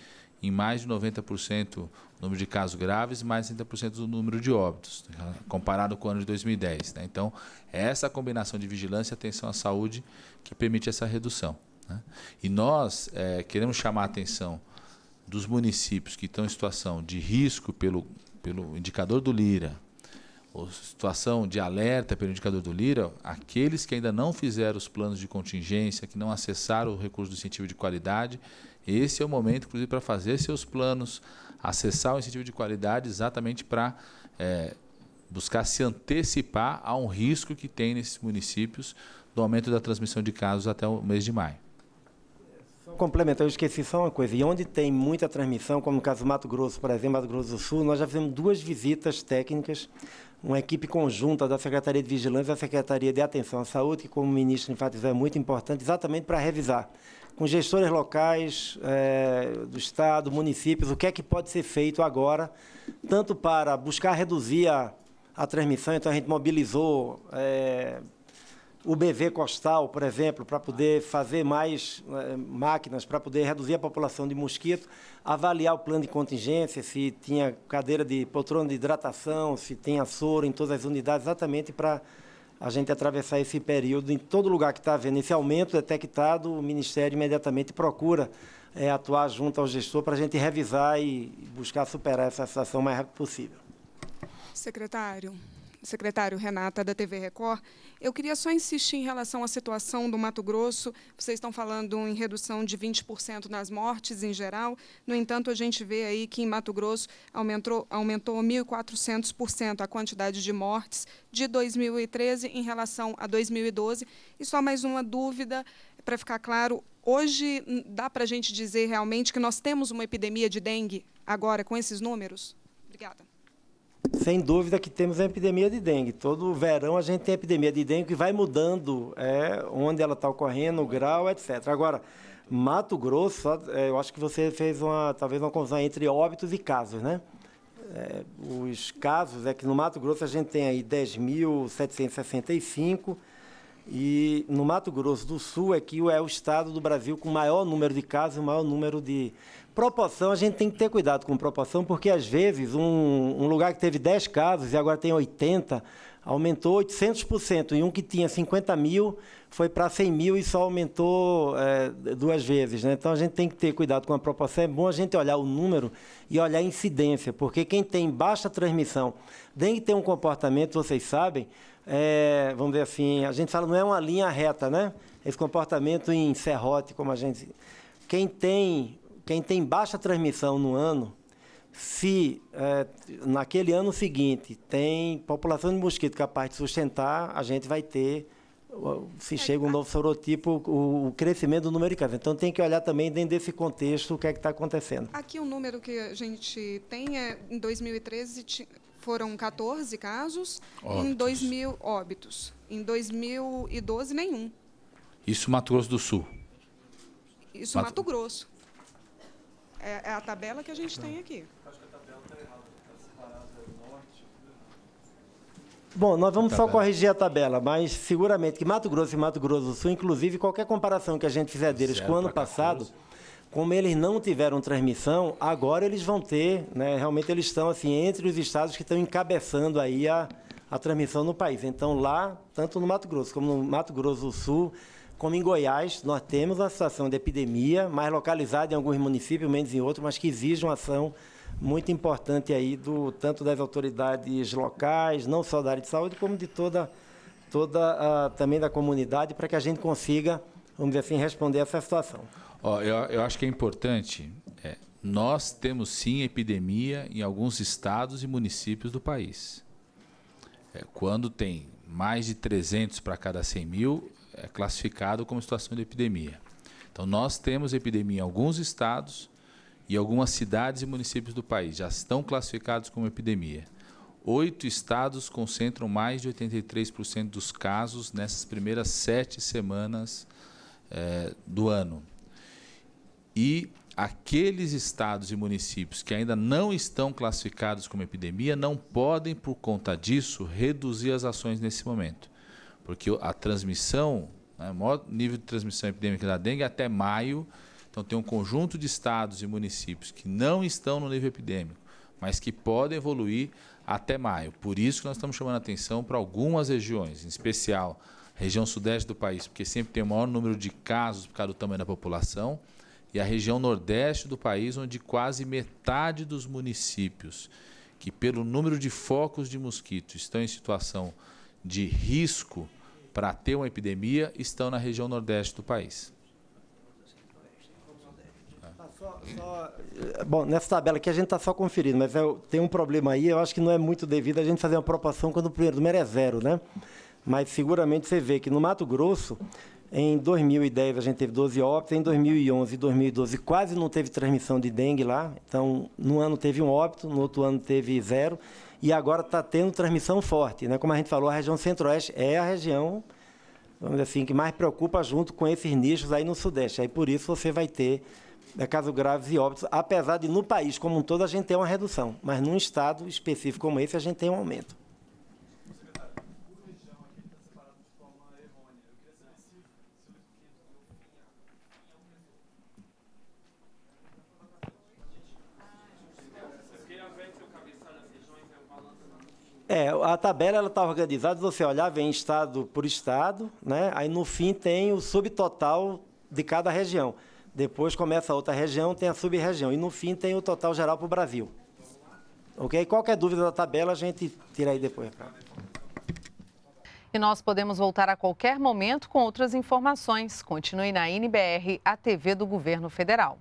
em mais de 90% o número de casos graves e mais de 30% o número de óbitos, né, comparado com o ano de 2010. Né? Então, é essa combinação de vigilância e atenção à saúde que permite essa redução. Né? E nós é, queremos chamar a atenção dos municípios que estão em situação de risco pelo, pelo indicador do Lira, ou situação de alerta pelo indicador do Lira, aqueles que ainda não fizeram os planos de contingência, que não acessaram o recurso do incentivo de qualidade, esse é o momento, inclusive, para fazer seus planos, acessar o incentivo de qualidade exatamente para é, buscar se antecipar a um risco que tem nesses municípios do aumento da transmissão de casos até o mês de maio complementar eu esqueci só uma coisa. E onde tem muita transmissão, como no caso do Mato Grosso, por exemplo, Mato Grosso do Sul, nós já fizemos duas visitas técnicas, uma equipe conjunta da Secretaria de Vigilância e da Secretaria de Atenção à Saúde, que, como o ministro enfatizou, é muito importante, exatamente para revisar com gestores locais é, do Estado, municípios, o que é que pode ser feito agora, tanto para buscar reduzir a, a transmissão, então a gente mobilizou é, o BV costal, por exemplo, para poder fazer mais eh, máquinas, para poder reduzir a população de mosquito, avaliar o plano de contingência, se tinha cadeira de poltrona de hidratação, se tinha soro em todas as unidades, exatamente para a gente atravessar esse período. Em todo lugar que está havendo esse aumento é detectado, o Ministério imediatamente procura eh, atuar junto ao gestor para a gente revisar e buscar superar essa situação o mais rápido possível. Secretário, secretário Renata, da TV Record. Eu queria só insistir em relação à situação do Mato Grosso. Vocês estão falando em redução de 20% nas mortes em geral. No entanto, a gente vê aí que em Mato Grosso aumentou, aumentou 1.400% a quantidade de mortes de 2013 em relação a 2012. E só mais uma dúvida, para ficar claro, hoje dá para a gente dizer realmente que nós temos uma epidemia de dengue agora com esses números? Obrigada sem dúvida que temos a epidemia de dengue. Todo verão a gente tem epidemia de dengue que vai mudando é, onde ela está ocorrendo, o grau, etc. Agora, Mato Grosso, é, eu acho que você fez uma, talvez uma confusão entre óbitos e casos, né? É, os casos é que no Mato Grosso a gente tem aí 10.765 e no Mato Grosso do Sul é que é o estado do Brasil com maior número de casos, maior número de Proporção, a gente tem que ter cuidado com proporção, porque às vezes um, um lugar que teve 10 casos e agora tem 80, aumentou 800%. E um que tinha 50 mil foi para 100 mil e só aumentou é, duas vezes. Né? Então a gente tem que ter cuidado com a proporção. É bom a gente olhar o número e olhar a incidência, porque quem tem baixa transmissão, tem que ter um comportamento, vocês sabem, é, vamos dizer assim, a gente fala, não é uma linha reta, né? Esse comportamento em serrote, como a gente. Quem tem quem tem baixa transmissão no ano, se é, naquele ano seguinte tem população de mosquito capaz de sustentar, a gente vai ter, se é. chega um novo sorotipo, o, o crescimento do número de casos. Então tem que olhar também dentro desse contexto o que é que está acontecendo. Aqui o um número que a gente tem é em 2013 foram 14 casos, óbitos. em 2000 óbitos, em 2012 nenhum. Isso Mato Grosso do Sul. Isso Mato, Mato Grosso. É, é a tabela que a gente tem aqui. Acho que a tabela está errada. Está separada norte. Né? Bom, nós vamos só corrigir a tabela, mas seguramente que Mato Grosso e Mato Grosso do Sul, inclusive qualquer comparação que a gente fizer deles com o ano passado, como eles não tiveram transmissão, agora eles vão ter, né, realmente eles estão assim entre os estados que estão encabeçando aí a, a transmissão no país. Então lá, tanto no Mato Grosso como no Mato Grosso do Sul, como em Goiás, nós temos uma situação de epidemia, mais localizada em alguns municípios, menos em outros, mas que exige uma ação muito importante aí do tanto das autoridades locais, não só da área de saúde, como de toda toda a, ah, também da comunidade para que a gente consiga, vamos dizer assim, responder essa situação. Oh, eu, eu acho que é importante. É, nós temos sim epidemia em alguns estados e municípios do país. É, quando tem mais de 300 para cada 100 mil, é classificado como situação de epidemia. Então, nós temos epidemia em alguns estados e algumas cidades e municípios do país já estão classificados como epidemia. Oito estados concentram mais de 83% dos casos nessas primeiras sete semanas é, do ano. E aqueles estados e municípios que ainda não estão classificados como epidemia não podem, por conta disso, reduzir as ações nesse momento. Porque a transmissão, né, o maior nível de transmissão epidêmica da dengue é até maio. Então tem um conjunto de estados e municípios que não estão no nível epidêmico, mas que podem evoluir até maio. Por isso que nós estamos chamando a atenção para algumas regiões, em especial região sudeste do país, porque sempre tem o maior número de casos por causa do tamanho da população, e a região nordeste do país, onde quase metade dos municípios que, pelo número de focos de mosquito, estão em situação de risco para ter uma epidemia estão na região nordeste do país. É. bom, nessa tabela aqui a gente está só conferindo, mas eu, é, tem um problema aí, eu acho que não é muito devido a gente fazer uma proporção quando o primeiro número é zero, né? Mas seguramente você vê que no Mato Grosso, em 2010 a gente teve 12 óbitos, em 2011 e 2012 quase não teve transmissão de dengue lá, então num ano teve um óbito, no outro ano teve zero, e agora está tendo transmissão forte. Né? Como a gente falou, a região centro-oeste é a região vamos dizer assim, que mais preocupa junto com esses nichos aí no Sudeste. Aí por isso você vai ter é, casos graves e óbitos, apesar de no país como um todo a gente ter uma redução, mas num estado específico como esse a gente tem um aumento. É, a tabela está organizada, você olhava vem estado por estado, né? aí no fim tem o subtotal de cada região. Depois começa outra região, tem a sub-região. E no fim tem o total geral para o Brasil. Ok? Qualquer dúvida da tabela, a gente tira aí depois. E nós podemos voltar a qualquer momento com outras informações. Continue na NBR, a TV do Governo Federal.